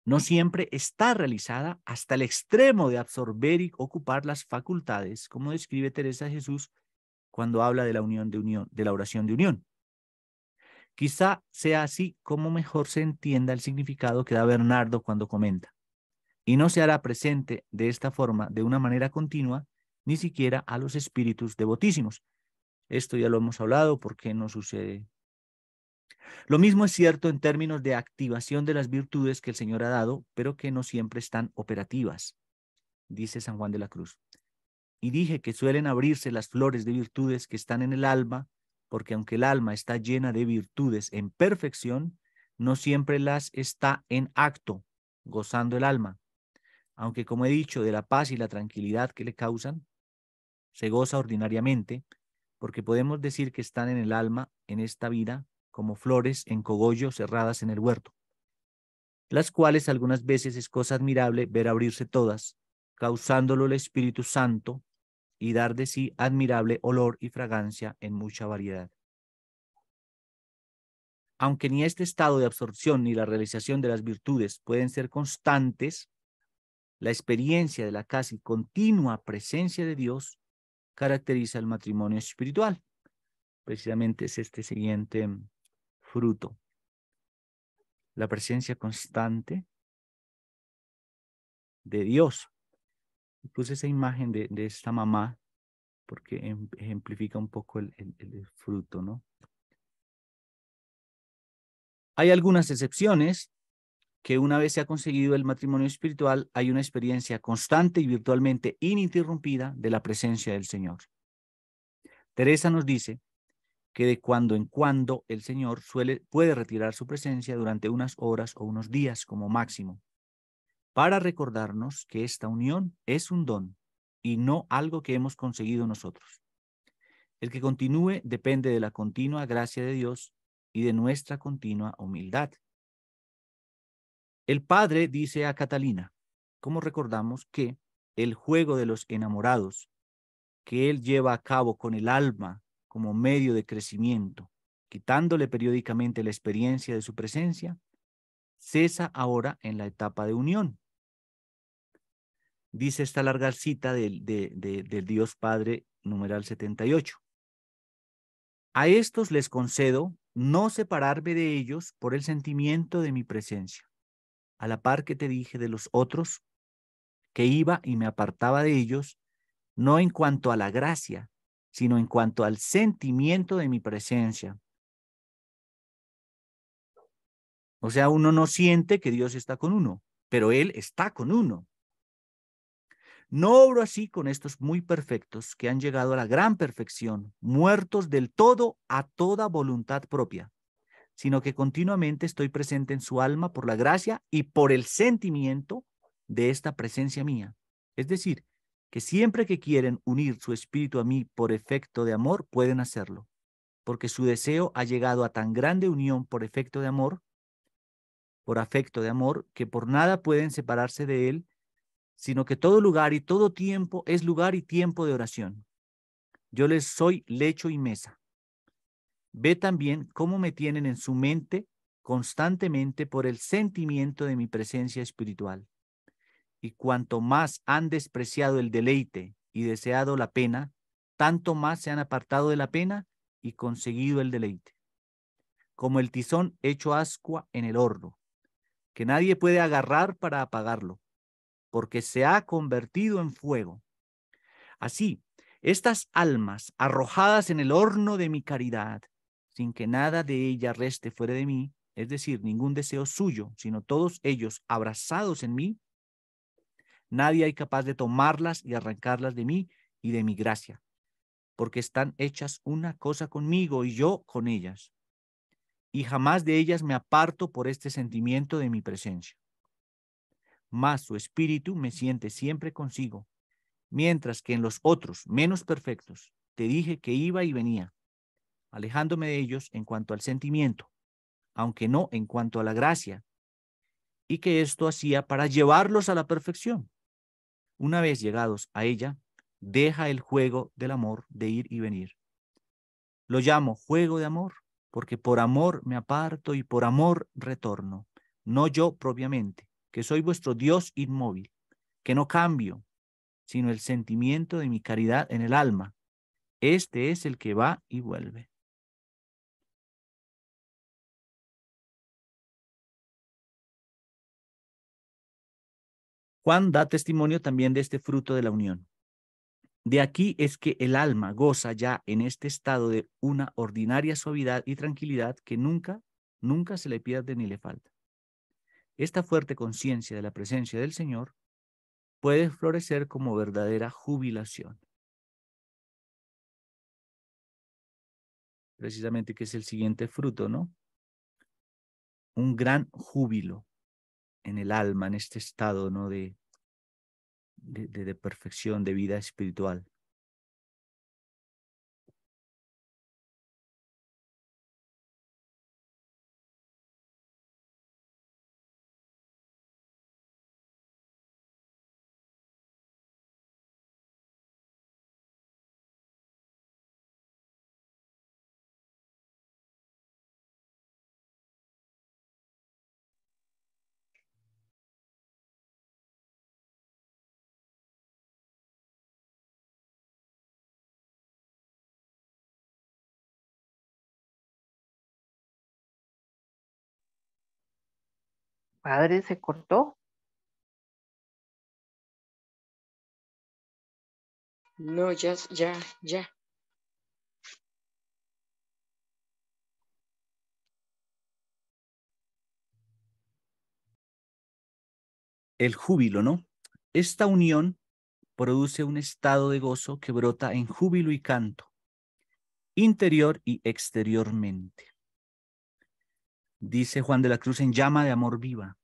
no siempre está realizada hasta el extremo de absorber y ocupar las facultades, como describe Teresa Jesús cuando habla de la unión de unión, de la oración de unión. Quizá sea así como mejor se entienda el significado que da Bernardo cuando comenta. Y no se hará presente de esta forma, de una manera continua, ni siquiera a los espíritus devotísimos, esto ya lo hemos hablado, ¿por qué no sucede? Lo mismo es cierto en términos de activación de las virtudes que el Señor ha dado, pero que no siempre están operativas, dice San Juan de la Cruz. Y dije que suelen abrirse las flores de virtudes que están en el alma, porque aunque el alma está llena de virtudes en perfección, no siempre las está en acto, gozando el alma. Aunque, como he dicho, de la paz y la tranquilidad que le causan, se goza ordinariamente, porque podemos decir que están en el alma, en esta vida, como flores en cogollo cerradas en el huerto, las cuales algunas veces es cosa admirable ver abrirse todas, causándolo el Espíritu Santo y dar de sí admirable olor y fragancia en mucha variedad. Aunque ni este estado de absorción ni la realización de las virtudes pueden ser constantes, la experiencia de la casi continua presencia de Dios caracteriza el matrimonio espiritual. Precisamente es este siguiente fruto. La presencia constante de Dios. Puse esa imagen de, esta mamá porque em, ejemplifica un poco el, el fruto, ¿no? Hay algunas excepciones, que una vez se ha conseguido el matrimonio espiritual, hay una experiencia constante y virtualmente ininterrumpida de la presencia del Señor. Teresa nos dice que de cuando en cuando el Señor suele, puede retirar su presencia durante unas horas o unos días como máximo, para recordarnos que esta unión es un don y no algo que hemos conseguido nosotros. El que continúe depende de la continua gracia de Dios y de nuestra continua humildad el padre dice a Catalina, como recordamos que el juego de los enamorados que él lleva a cabo con el alma como medio de crecimiento, quitándole periódicamente la experiencia de su presencia, cesa ahora en la etapa de unión. Dice esta larga cita del, Dios Padre numeral 78. A estos les concedo no separarme de ellos por el sentimiento de mi presencia a la par que te dije de los otros, que iba y me apartaba de ellos, no en cuanto a la gracia, sino en cuanto al sentimiento de mi presencia. O sea, uno no siente que Dios está con uno, pero Él está con uno. No obro así con estos muy perfectos que han llegado a la gran perfección, muertos del todo a toda voluntad propia sino que continuamente estoy presente en su alma por la gracia y por el sentimiento de esta presencia mía. Es decir, que siempre que quieren unir su espíritu a mí por efecto de amor, pueden hacerlo, porque su deseo ha llegado a tan grande unión por efecto de amor, por afecto de amor, que por nada pueden separarse de él, sino que todo lugar y todo tiempo es lugar y tiempo de oración. Yo les soy lecho y mesa. Ve también cómo me tienen en su mente constantemente por el sentimiento de mi presencia espiritual. Y cuanto más han despreciado el deleite y deseado la pena, tanto más se han apartado de la pena y conseguido el deleite. Como el tizón hecho ascua en el horno, que nadie puede agarrar para apagarlo, porque se ha convertido en fuego. Así, estas almas arrojadas en el horno de mi caridad, sin que nada de ella reste fuera de mí, es decir, ningún deseo suyo, sino todos ellos abrazados en mí, nadie hay capaz de tomarlas y arrancarlas de mí y de mi gracia, porque están hechas una cosa conmigo y yo con ellas, y jamás de ellas me aparto por este sentimiento de mi presencia. Mas su espíritu me siente siempre consigo, mientras que en los otros, menos perfectos, te dije que iba y venía, alejándome de ellos en cuanto al sentimiento, aunque no en cuanto a la gracia, y que esto hacía para llevarlos a la perfección. Una vez llegados a ella, deja el juego del amor de ir y venir. Lo llamo juego de amor, porque por amor me aparto y por amor retorno, no yo propiamente, que soy vuestro Dios inmóvil, que no cambio, sino el sentimiento de mi caridad en el alma. Este es el que va y vuelve. Juan da testimonio también de este fruto de la unión. De aquí es que el alma goza ya en este estado de una ordinaria suavidad y tranquilidad que nunca, nunca se le pierde ni le falta. Esta fuerte conciencia de la presencia del Señor puede florecer como verdadera jubilación. Precisamente que es el siguiente fruto, ¿no? Un gran júbilo en el alma, en este estado ¿no? de, de, de perfección, de vida espiritual. padre se cortó. No, ya, ya, ya. El júbilo, ¿no? Esta unión produce un estado de gozo que brota en júbilo y canto, interior y exteriormente dice Juan de la Cruz, en llama de amor viva.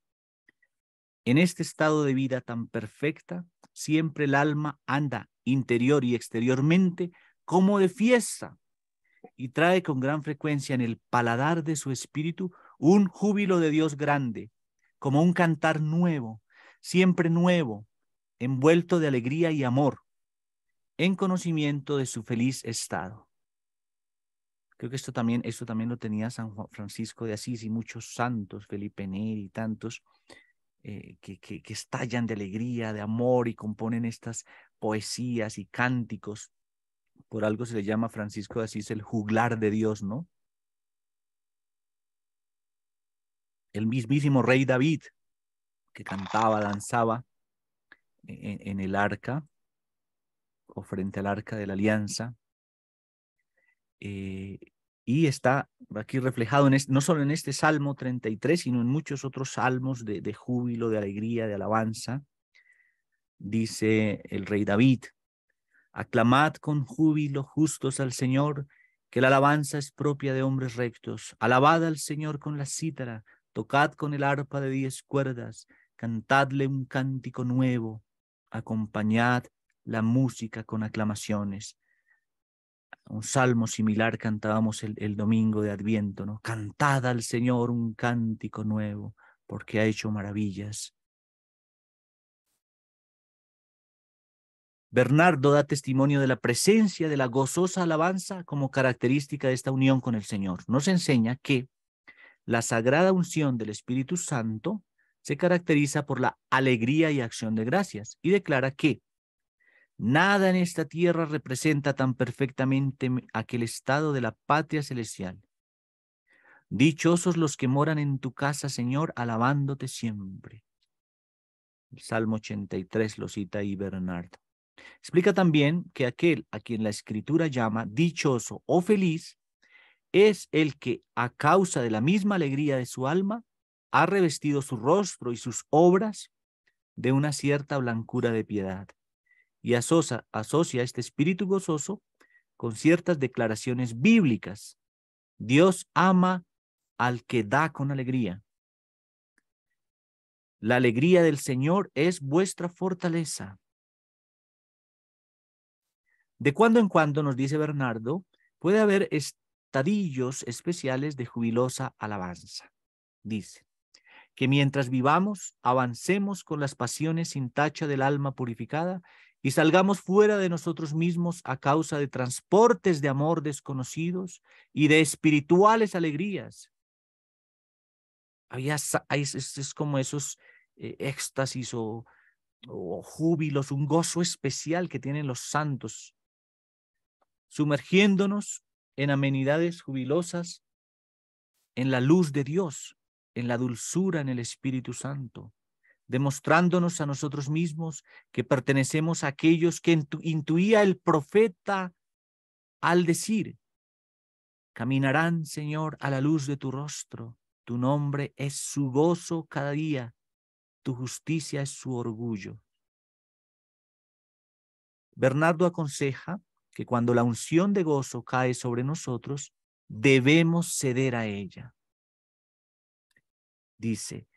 En este estado de vida tan perfecta, siempre el alma anda interior y exteriormente como de fiesta y trae con gran frecuencia en el paladar de su espíritu un júbilo de Dios grande, como un cantar nuevo, siempre nuevo, envuelto de alegría y amor, en conocimiento de su feliz estado. Creo que esto también, también lo tenía San Francisco de Asís y muchos santos, Felipe Neri y tantos, eh, que, que, estallan de alegría, de amor y componen estas poesías y cánticos. Por algo se le llama Francisco de Asís el juglar de Dios, ¿no? El mismísimo rey David, que cantaba, danzaba e, e, en el arca o frente al arca de la alianza, eh, y está aquí reflejado en no solo en este Salmo 33, sino en muchos otros salmos de, de júbilo, de alegría, de alabanza. Dice el rey David, aclamad con júbilo justos al Señor, que la alabanza es propia de hombres rectos. Alabad al Señor con la cítara, tocad con el arpa de diez cuerdas, cantadle un cántico nuevo, acompañad la música con aclamaciones un salmo similar cantábamos el, domingo de Adviento, ¿no? Cantad al Señor un cántico nuevo, porque ha hecho maravillas. Bernardo da testimonio de la presencia de la gozosa alabanza como característica de esta unión con el Señor. Nos enseña que la sagrada unción del Espíritu Santo se caracteriza por la alegría y acción de gracias y declara que Nada en esta tierra representa tan perfectamente aquel estado de la patria celestial. Dichosos los que moran en tu casa, Señor, alabándote siempre. El Salmo 83 lo cita ahí Bernardo. Explica también que aquel a quien la escritura llama dichoso o feliz es el que, a causa de la misma alegría de su alma, ha revestido su rostro y sus obras de una cierta blancura de piedad y asocia, este espíritu gozoso con ciertas declaraciones bíblicas. Dios ama al que da con alegría. La alegría del Señor es vuestra fortaleza. De cuando en cuando, nos dice Bernardo, puede haber estadillos especiales de jubilosa alabanza. Dice, que mientras vivamos, avancemos con las pasiones sin tacha del alma purificada y salgamos fuera de nosotros mismos a causa de transportes de amor desconocidos y de espirituales alegrías. Había, es, como esos eh, éxtasis o júbilos, un gozo especial que tienen los santos, sumergiéndonos en amenidades jubilosas, en la luz de Dios, en la dulzura, en el Espíritu Santo demostrándonos a nosotros mismos que pertenecemos a aquellos que intuía el profeta al decir, caminarán, Señor, a la luz de tu rostro, tu nombre es su gozo cada día, tu justicia es su orgullo. Bernardo aconseja que cuando la unción de gozo cae sobre nosotros, debemos ceder a ella. Dice,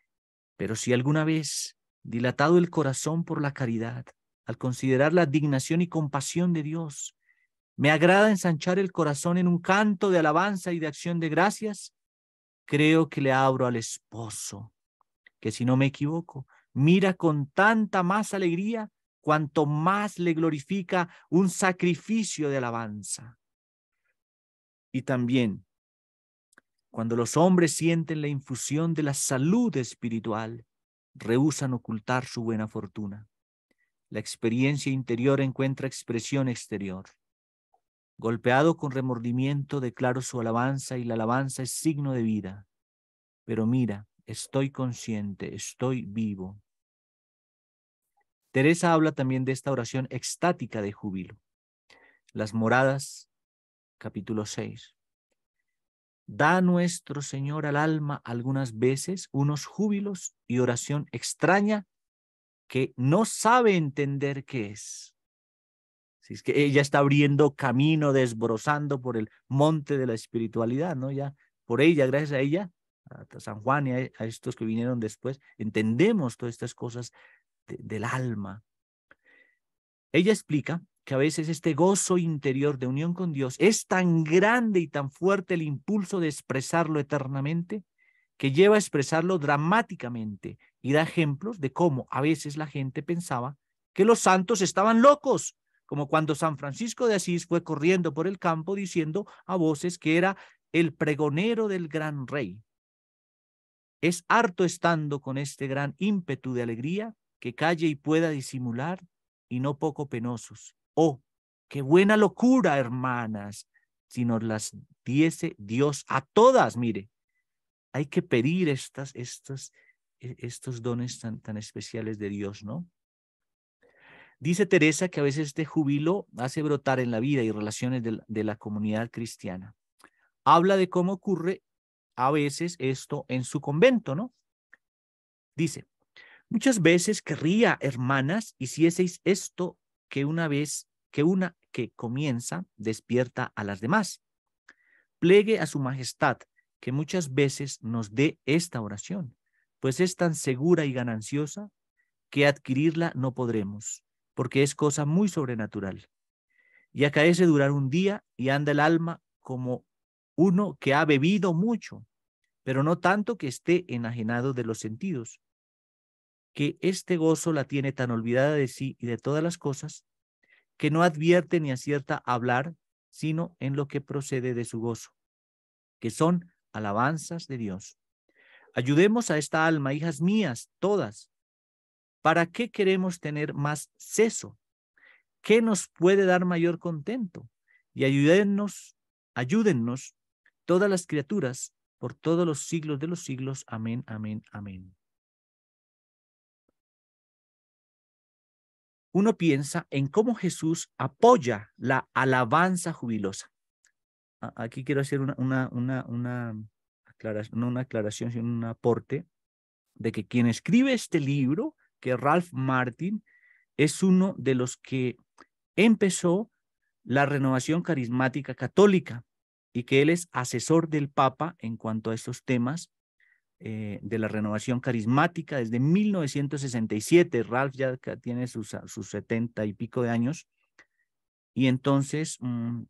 pero si alguna vez, dilatado el corazón por la caridad, al considerar la dignación y compasión de Dios, me agrada ensanchar el corazón en un canto de alabanza y de acción de gracias, creo que le abro al esposo, que si no me equivoco, mira con tanta más alegría cuanto más le glorifica un sacrificio de alabanza. Y también cuando los hombres sienten la infusión de la salud espiritual, rehusan ocultar su buena fortuna. La experiencia interior encuentra expresión exterior. Golpeado con remordimiento, declaro su alabanza y la alabanza es signo de vida. Pero mira, estoy consciente, estoy vivo. Teresa habla también de esta oración extática de júbilo. Las moradas, capítulo 6. Da nuestro Señor al alma algunas veces unos júbilos y oración extraña que no sabe entender qué es. Si es que ella está abriendo camino, desbrozando por el monte de la espiritualidad, ¿no? Ya por ella, gracias a ella, a San Juan y a, estos que vinieron después, entendemos todas estas cosas del alma. Ella explica que a veces este gozo interior de unión con Dios es tan grande y tan fuerte el impulso de expresarlo eternamente que lleva a expresarlo dramáticamente y da ejemplos de cómo a veces la gente pensaba que los santos estaban locos, como cuando San Francisco de Asís fue corriendo por el campo diciendo a voces que era el pregonero del gran rey. Es harto estando con este gran ímpetu de alegría que calle y pueda disimular y no poco penosos, Oh, qué buena locura, hermanas, si nos las diese Dios a todas, mire. Hay que pedir estas, estas, e, estos dones tan, tan especiales de Dios, ¿no? Dice Teresa que a veces este júbilo hace brotar en la vida y relaciones de la, de la comunidad cristiana. Habla de cómo ocurre a veces esto en su convento, ¿no? Dice, muchas veces querría, hermanas, hicieseis esto que una vez que una que comienza despierta a las demás. Plegue a su majestad que muchas veces nos dé esta oración, pues es tan segura y gananciosa que adquirirla no podremos, porque es cosa muy sobrenatural. Y acaece durar un día y anda el alma como uno que ha bebido mucho, pero no tanto que esté enajenado de los sentidos, que este gozo la tiene tan olvidada de sí y de todas las cosas, que no advierte ni acierta hablar, sino en lo que procede de su gozo, que son alabanzas de Dios. Ayudemos a esta alma, hijas mías, todas. ¿Para qué queremos tener más seso? ¿Qué nos puede dar mayor contento? Y ayúdennos, ayúdennos todas las criaturas por todos los siglos de los siglos. Amén, amén, amén. uno piensa en cómo Jesús apoya la alabanza jubilosa. Aquí quiero hacer una, una, una, aclaración, no una aclaración, sino un aporte de que quien escribe este libro, que Ralph Martin, es uno de los que empezó la renovación carismática católica y que él es asesor del Papa en cuanto a estos temas eh, de la renovación carismática desde 1967. Ralph ya tiene sus, sus y pico de años. Y entonces mm,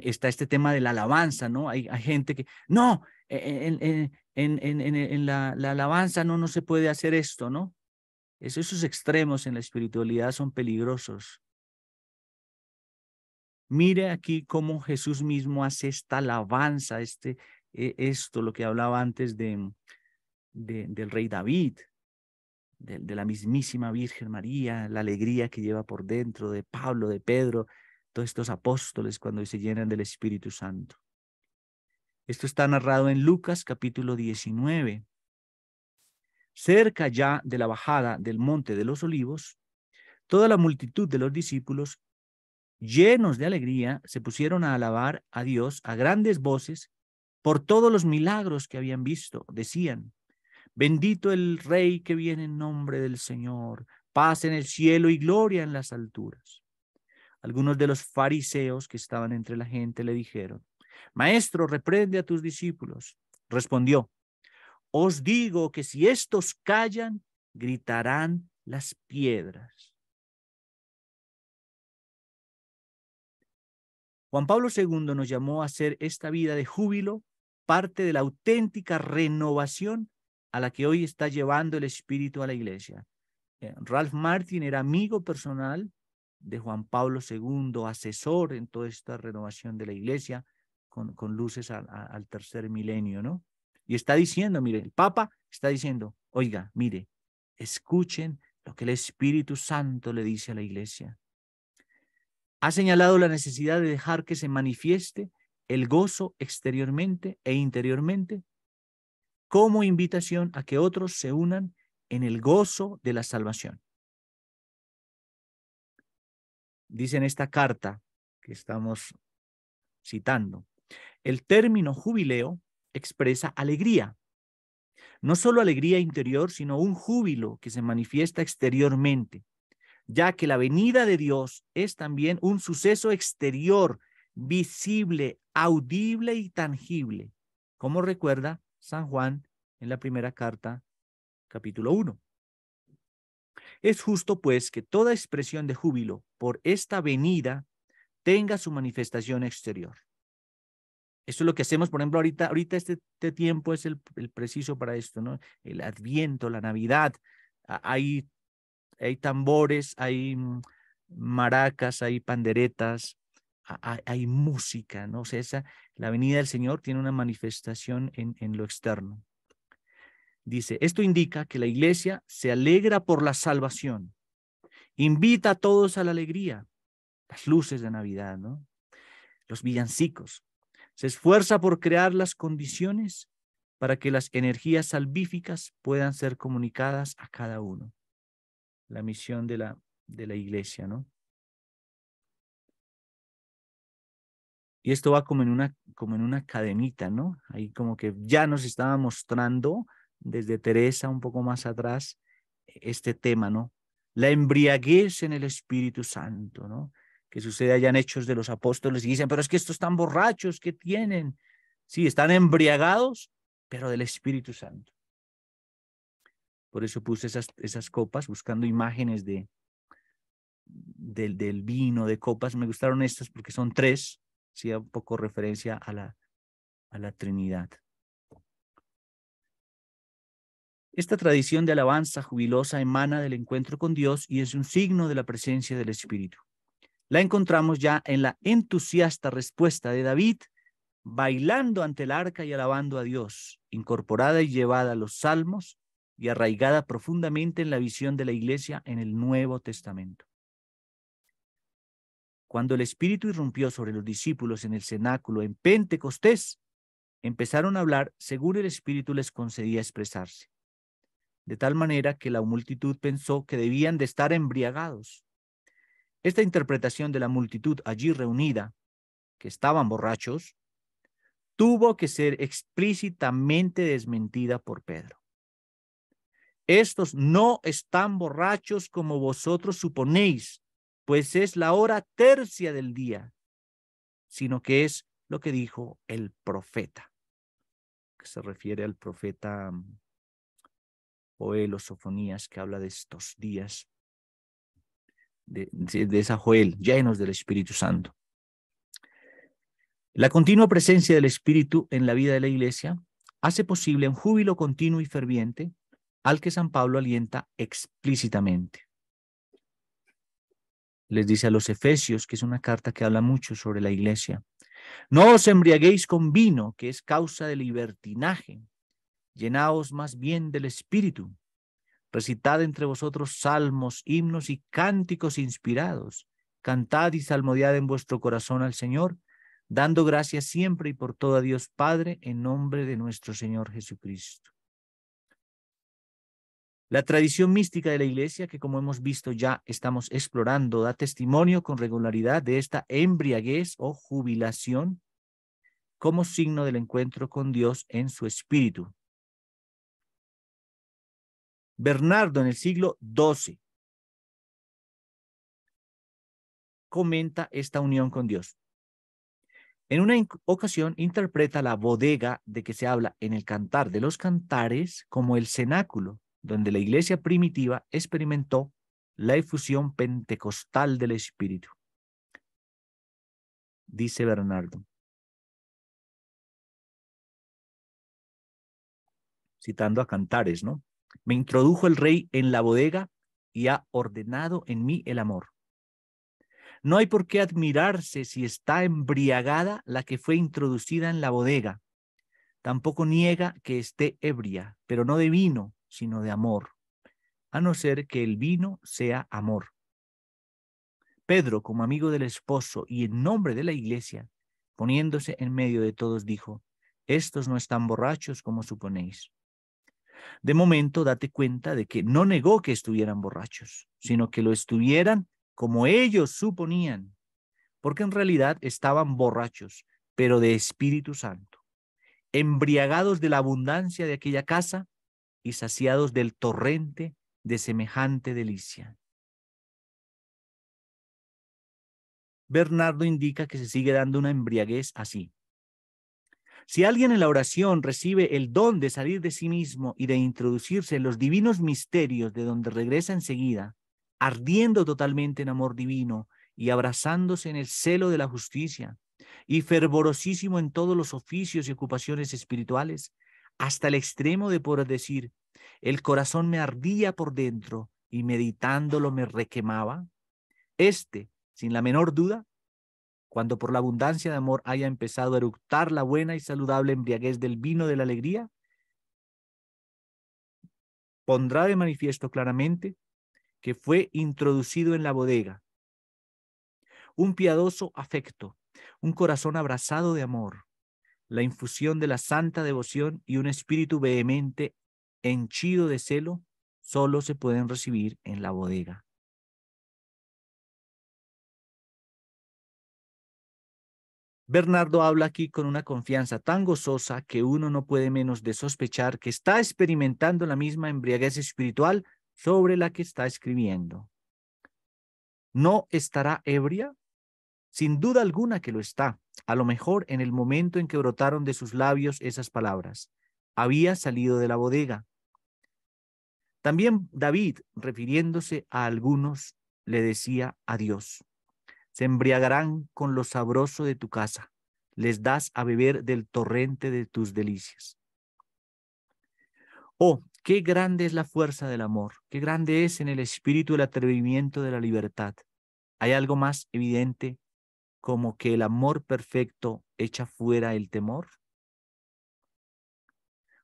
está este tema de la alabanza, ¿no? Hay, gente que, no, eh, en, en, la, alabanza no, no se puede hacer esto, ¿no? Es, esos extremos en la espiritualidad son peligrosos. Mire aquí cómo Jesús mismo hace esta alabanza, este, e-, esto, lo que hablaba antes de, del rey David, de, de, la mismísima Virgen María, la alegría que lleva por dentro, de Pablo, de Pedro, todos estos apóstoles cuando se llenan del Espíritu Santo. Esto está narrado en Lucas capítulo 19. Cerca ya de la bajada del monte de los olivos, toda la multitud de los discípulos, llenos de alegría, se pusieron a alabar a Dios a grandes voces por todos los milagros que habían visto. Decían, bendito el Rey que viene en nombre del Señor, paz en el cielo y gloria en las alturas. Algunos de los fariseos que estaban entre la gente le dijeron, Maestro, reprende a tus discípulos. Respondió, Os digo que si estos callan, gritarán las piedras. Juan Pablo II nos llamó a hacer esta vida de júbilo parte de la auténtica renovación a la que hoy está llevando el Espíritu a la iglesia. Eh, Ralph Martin era amigo personal de Juan Pablo II, asesor en toda esta renovación de la iglesia con, luces al tercer milenio, ¿no? Y está diciendo, mire, el Papa está diciendo, oiga, mire, escuchen lo que el Espíritu Santo le dice a la iglesia. Ha señalado la necesidad de dejar que se manifieste el gozo exteriormente e interiormente como invitación a que otros se unan en el gozo de la salvación. Dice en esta carta que estamos citando, el término jubileo expresa alegría, no solo alegría interior, sino un júbilo que se manifiesta exteriormente, ya que la venida de Dios es también un suceso exterior visible, audible y tangible, como recuerda San Juan en la primera carta, capítulo 1. Es justo, pues, que toda expresión de júbilo por esta venida tenga su manifestación exterior. Eso es lo que hacemos, por ejemplo, ahorita, ahorita este, este tiempo es el, preciso para esto, ¿no? El adviento, la Navidad, ah, hay, hay tambores, hay mm, maracas, hay panderetas, hay, música, ¿no? O sea, la venida del Señor tiene una manifestación en, en lo externo. Dice, esto indica que la iglesia se alegra por la salvación, invita a todos a la alegría, las luces de Navidad, ¿no? Los villancicos. Se esfuerza por crear las condiciones para que las energías salvíficas puedan ser comunicadas a cada uno. La misión de la, de la iglesia, ¿no? Y esto va como en una, como en una cadenita, ¿no? Ahí como que ya nos estaba mostrando desde Teresa un poco más atrás e, este tema, ¿no? La embriaguez en el Espíritu Santo, ¿no? Que sucede hayan en Hechos de los Apóstoles y dicen, pero es que estos están borrachos, ¿qué tienen? Sí, están embriagados, pero del Espíritu Santo. Por eso puse esas, esas copas buscando imágenes de, del, del vino, de copas. Me gustaron estas porque son tres hacía un poco referencia a la, la Trinidad. Esta tradición de alabanza jubilosa emana del encuentro con Dios y es un signo de la presencia del Espíritu. La encontramos ya en la entusiasta respuesta de David, bailando ante el arca y alabando a Dios, incorporada y llevada a los salmos y arraigada profundamente en la visión de la iglesia en el Nuevo Testamento. Cuando el Espíritu irrumpió sobre los discípulos en el cenáculo en Pentecostés, empezaron a hablar según el Espíritu les concedía expresarse. De tal manera que la multitud pensó que debían de estar embriagados. Esta interpretación de la multitud allí reunida, que estaban borrachos, tuvo que ser explícitamente desmentida por Pedro. Estos no están borrachos como vosotros suponéis, pues es la hora tercia del día, sino que es lo que dijo el profeta, que se refiere al profeta mm, Joel o Sofonías, que habla de estos días, de, de esa Joel, llenos del Espíritu Santo. La continua presencia del Espíritu en la vida de la iglesia hace posible un júbilo continuo y ferviente al que San Pablo alienta explícitamente les dice a los Efesios, que es una carta que habla mucho sobre la iglesia. No os embriaguéis con vino, que es causa de libertinaje. Llenaos más bien del Espíritu. Recitad entre vosotros salmos, himnos y cánticos inspirados. Cantad y salmodiad en vuestro corazón al Señor, dando gracias siempre y por todo a Dios Padre, en nombre de nuestro Señor Jesucristo. La tradición mística de la Iglesia, que como hemos visto ya estamos explorando, da testimonio con regularidad de esta embriaguez o jubilación como signo del encuentro con Dios en su espíritu. Bernardo en el siglo XII comenta esta unión con Dios. En una ocasión interpreta la bodega de que se habla en el Cantar de los Cantares como el cenáculo donde la iglesia primitiva experimentó la efusión pentecostal del Espíritu. Dice Bernardo. Citando a Cantares, ¿no? Me introdujo el rey en la bodega y ha ordenado en mí el amor. No hay por qué admirarse si está embriagada la que fue introducida en la bodega. Tampoco niega que esté ebria, pero no de vino, sino de amor, a no ser que el vino sea amor. Pedro, como amigo del esposo y en nombre de la iglesia, poniéndose en medio de todos, dijo, Estos no están borrachos como suponéis. De momento, date cuenta de que no negó que estuvieran borrachos, sino que lo estuvieran como ellos suponían, porque en realidad estaban borrachos, pero de Espíritu Santo, embriagados de la abundancia de aquella casa y saciados del torrente de semejante delicia. Bernardo indica que se sigue dando una embriaguez así. Si alguien en la oración recibe el don de salir de sí mismo y de introducirse en los divinos misterios de donde regresa enseguida, ardiendo totalmente en amor divino y abrazándose en el celo de la justicia, y fervorosísimo en todos los oficios y ocupaciones espirituales, hasta el extremo de poder decir, el corazón me ardía por dentro y meditándolo me requemaba. Este, sin la menor duda, cuando por la abundancia de amor haya empezado a eructar la buena y saludable embriaguez del vino de la alegría, pondrá de manifiesto claramente que fue introducido en la bodega. Un piadoso afecto, un corazón abrazado de amor, la infusión de la santa devoción y un espíritu vehemente henchido de celo solo se pueden recibir en la bodega. Bernardo habla aquí con una confianza tan gozosa que uno no puede menos de sospechar que está experimentando la misma embriaguez espiritual sobre la que está escribiendo. ¿No estará ebria? Sin duda alguna que lo está, a lo mejor en el momento en que brotaron de sus labios esas palabras. Había salido de la bodega. También David, refiriéndose a algunos, le decía a Dios, se embriagarán con lo sabroso de tu casa, les das a beber del torrente de tus delicias. Oh, qué grande es la fuerza del amor, qué grande es en el espíritu el atrevimiento de la libertad. ¿Hay algo más evidente como que el amor perfecto echa fuera el temor?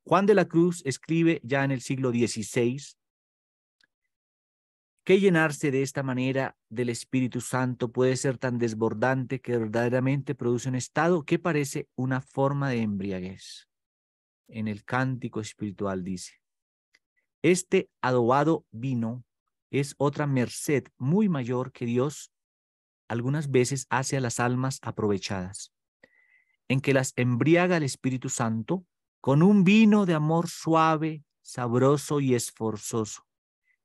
Juan de la Cruz escribe ya en el siglo XVI que llenarse de esta manera del Espíritu Santo puede ser tan desbordante que verdaderamente produce un estado que parece una forma de embriaguez. En el cántico espiritual dice, este adobado vino es otra merced muy mayor que Dios algunas veces hace a las almas aprovechadas, en que las embriaga el Espíritu Santo con un vino de amor suave, sabroso y esforzoso,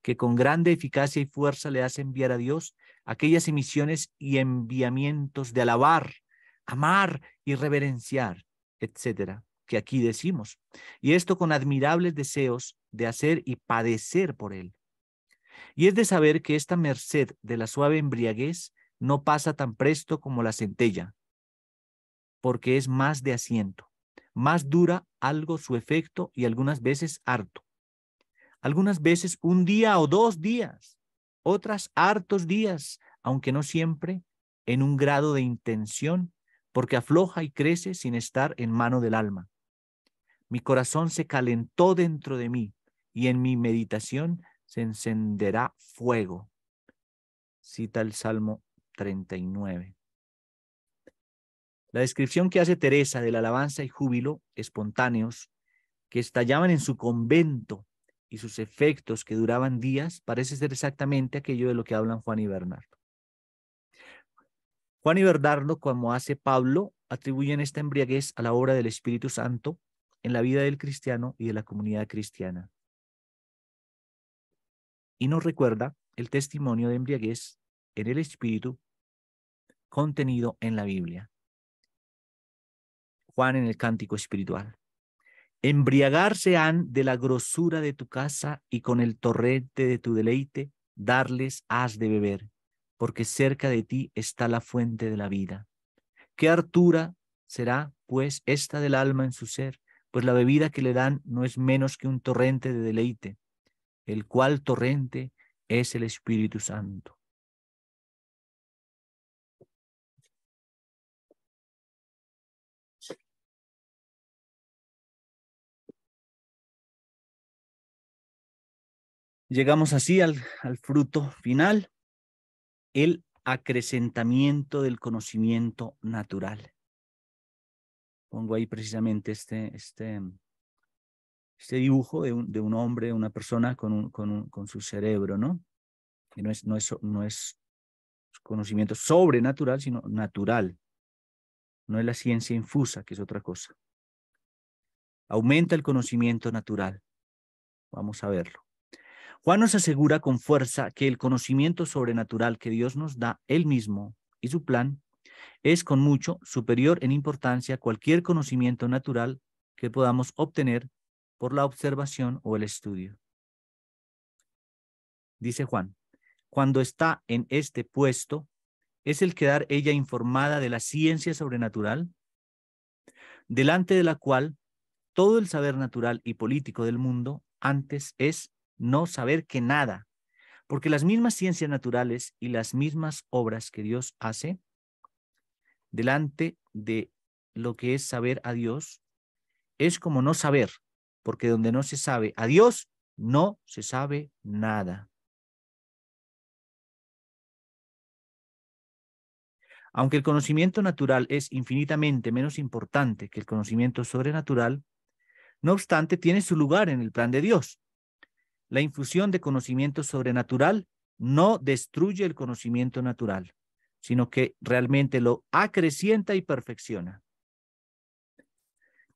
que con grande eficacia y fuerza le hace enviar a Dios aquellas emisiones y enviamientos de alabar, amar y reverenciar, etcétera, que aquí decimos, y esto con admirables deseos de hacer y padecer por él. Y es de saber que esta merced de la suave embriaguez no pasa tan presto como la centella, porque es más de asiento, más dura algo su efecto y algunas veces harto. Algunas veces un día o dos días, otras hartos días, aunque no siempre en un grado de intención, porque afloja y crece sin estar en mano del alma. Mi corazón se calentó dentro de mí y en mi meditación se encenderá fuego. Cita el Salmo 39. La descripción que hace Teresa de la alabanza y júbilo espontáneos que estallaban en su convento y sus efectos que duraban días parece ser exactamente aquello de lo que hablan Juan y Bernardo. Juan y Bernardo, como hace Pablo, atribuyen esta embriaguez a la obra del Espíritu Santo en la vida del cristiano y de la comunidad cristiana. Y nos recuerda el testimonio de embriaguez en el Espíritu contenido en la Biblia. Juan en el cántico espiritual. Embriagarse han de la grosura de tu casa y con el torrente de tu deleite, darles has de beber, porque cerca de ti está la fuente de la vida. Qué hartura será, pues, esta del alma en su ser, pues la bebida que le dan no es menos que un torrente de deleite, el cual torrente es el Espíritu Santo. Llegamos así al, fruto final, el acrecentamiento del conocimiento natural. Pongo ahí precisamente este, este, este dibujo de un, de hombre, una persona con, con su cerebro, ¿no? Que no es, no es, no es conocimiento sobrenatural, sino natural. No es la ciencia infusa, que es otra cosa. Aumenta el conocimiento natural. Vamos a verlo. Juan nos asegura con fuerza que el conocimiento sobrenatural que Dios nos da él mismo y su plan es con mucho superior en importancia cualquier conocimiento natural que podamos obtener por la observación o el estudio. Dice Juan, cuando está en este puesto, es el quedar ella informada de la ciencia sobrenatural, delante de la cual todo el saber natural y político del mundo antes es no saber que nada, porque las mismas ciencias naturales y las mismas obras que Dios hace delante de lo que es saber a Dios es como no saber, porque donde no se sabe a Dios, no se sabe nada. Aunque el conocimiento natural es infinitamente menos importante que el conocimiento sobrenatural, no obstante tiene su lugar en el plan de Dios, la infusión de conocimiento sobrenatural no destruye el conocimiento natural, sino que realmente lo acrecienta y perfecciona.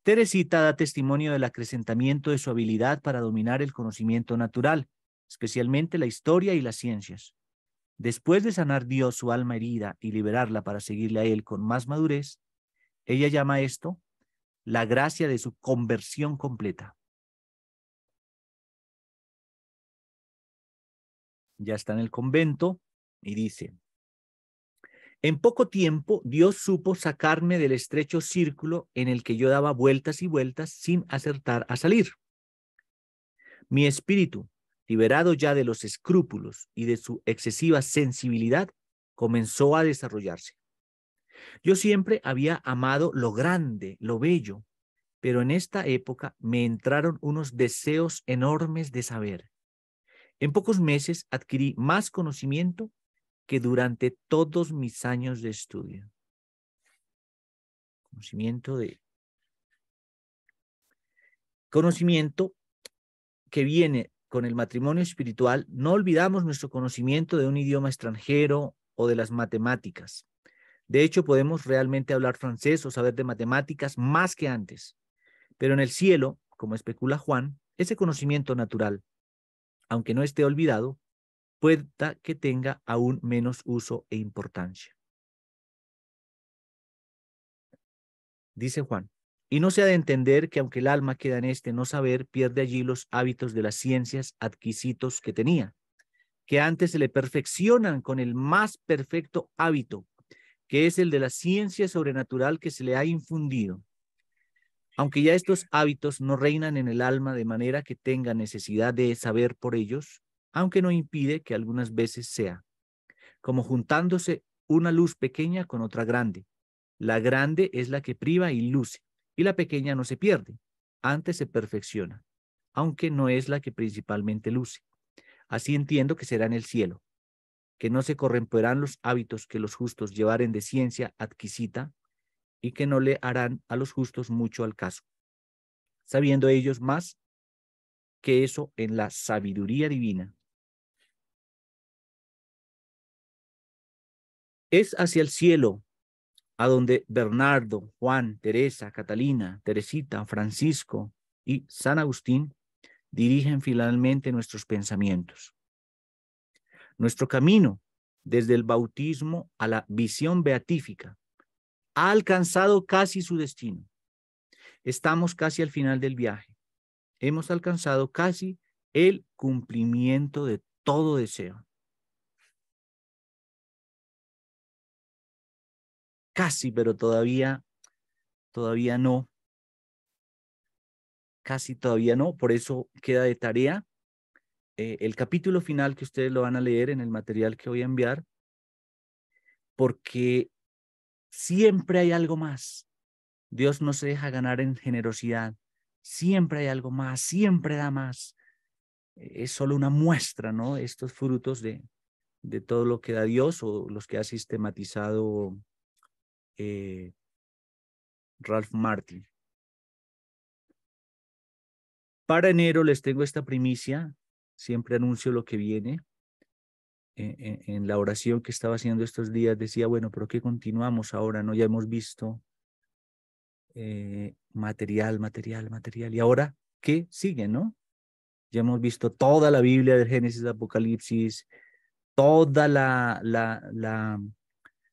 Teresita da testimonio del acrecentamiento de su habilidad para dominar el conocimiento natural, especialmente la historia y las ciencias. Después de sanar Dios su alma herida y liberarla para seguirle a Él con más madurez, ella llama esto la gracia de su conversión completa. ya está en el convento, y dice, en poco tiempo Dios supo sacarme del estrecho círculo en el que yo daba vueltas y vueltas sin acertar a salir. Mi espíritu, liberado ya de los escrúpulos y de su excesiva sensibilidad, comenzó a desarrollarse. Yo siempre había amado lo grande, lo bello, pero en esta época me entraron unos deseos enormes de saber, en pocos meses adquirí más conocimiento que durante todos mis años de estudio. Conocimiento de... Conocimiento que viene con el matrimonio espiritual, no olvidamos nuestro conocimiento de un idioma extranjero o de las matemáticas. De hecho, podemos realmente hablar francés o saber de matemáticas más que antes. Pero en el cielo, como especula Juan, ese conocimiento natural aunque no esté olvidado, pueda que tenga aún menos uso e importancia. Dice Juan, y no se ha de entender que aunque el alma queda en este no saber, pierde allí los hábitos de las ciencias adquisitos que tenía, que antes se le perfeccionan con el más perfecto hábito, que es el de la ciencia sobrenatural que se le ha infundido aunque ya estos hábitos no reinan en el alma de manera que tenga necesidad de saber por ellos, aunque no impide que algunas veces sea, como juntándose una luz pequeña con otra grande. La grande es la que priva y luce, y la pequeña no se pierde, antes se perfecciona, aunque no es la que principalmente luce. Así entiendo que será en el cielo, que no se corromperán los hábitos que los justos llevaren de ciencia adquisita, y que no le harán a los justos mucho al caso, sabiendo ellos más que eso en la sabiduría divina. Es hacia el cielo a donde Bernardo, Juan, Teresa, Catalina, Teresita, Francisco y San Agustín dirigen finalmente nuestros pensamientos. Nuestro camino desde el bautismo a la visión beatífica ha alcanzado casi su destino. Estamos casi al final del viaje. Hemos alcanzado casi el cumplimiento de todo deseo. Casi, pero todavía, todavía no. Casi todavía no. Por eso queda de tarea eh, el capítulo final que ustedes lo van a leer en el material que voy a enviar, porque Siempre hay algo más. Dios no se deja ganar en generosidad. Siempre hay algo más, siempre da más. Es solo una muestra, ¿no? Estos frutos de, de todo lo que da Dios o los que ha sistematizado eh, Ralph Martin. Para enero les tengo esta primicia, siempre anuncio lo que viene. E, e, en, la oración que estaba haciendo estos días decía, bueno, pero ¿qué continuamos ahora? No, ya hemos visto eh, material, material, material. ¿Y ahora qué sigue, no? Ya hemos visto toda la Biblia del Génesis, Apocalipsis, toda la, la, la,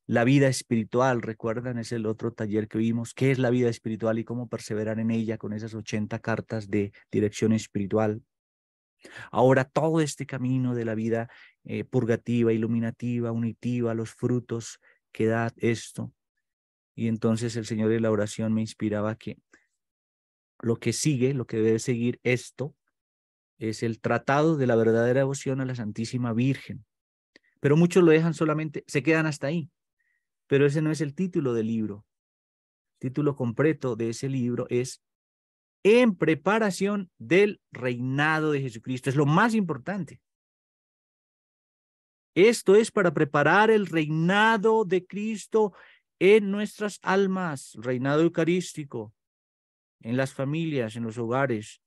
la vida espiritual. Recuerdan, es el otro taller que vimos, qué es la vida espiritual y cómo perseverar en ella con esas 80 cartas de dirección espiritual. Ahora todo este camino de la vida eh, purgativa, iluminativa, unitiva, los frutos que da esto. Y entonces el Señor de la oración me inspiraba que lo que sigue, lo que debe seguir esto, es el tratado de la verdadera devoción a la Santísima Virgen. Pero muchos lo dejan solamente, se quedan hasta ahí. Pero ese no es el título del libro. El título completo de ese libro es en preparación del reinado de Jesucristo. Es lo más importante. Esto es para preparar el reinado de Cristo en nuestras almas, reinado eucarístico, en las familias, en los hogares,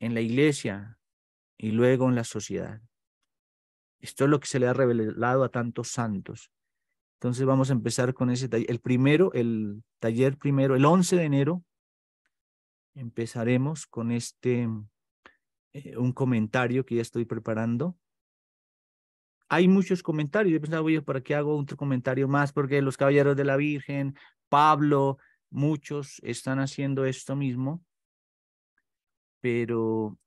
en la iglesia y luego en la sociedad. Esto es lo que se le ha revelado a tantos santos. Entonces vamos a empezar con ese taller. El primero, el taller primero, el 11 de enero, empezaremos con este, eh, un comentario que ya estoy preparando. Hay muchos comentarios. Yo pensaba, ¿para qué hago otro comentario más? Porque los caballeros de la Virgen, Pablo, muchos están haciendo esto mismo. Pero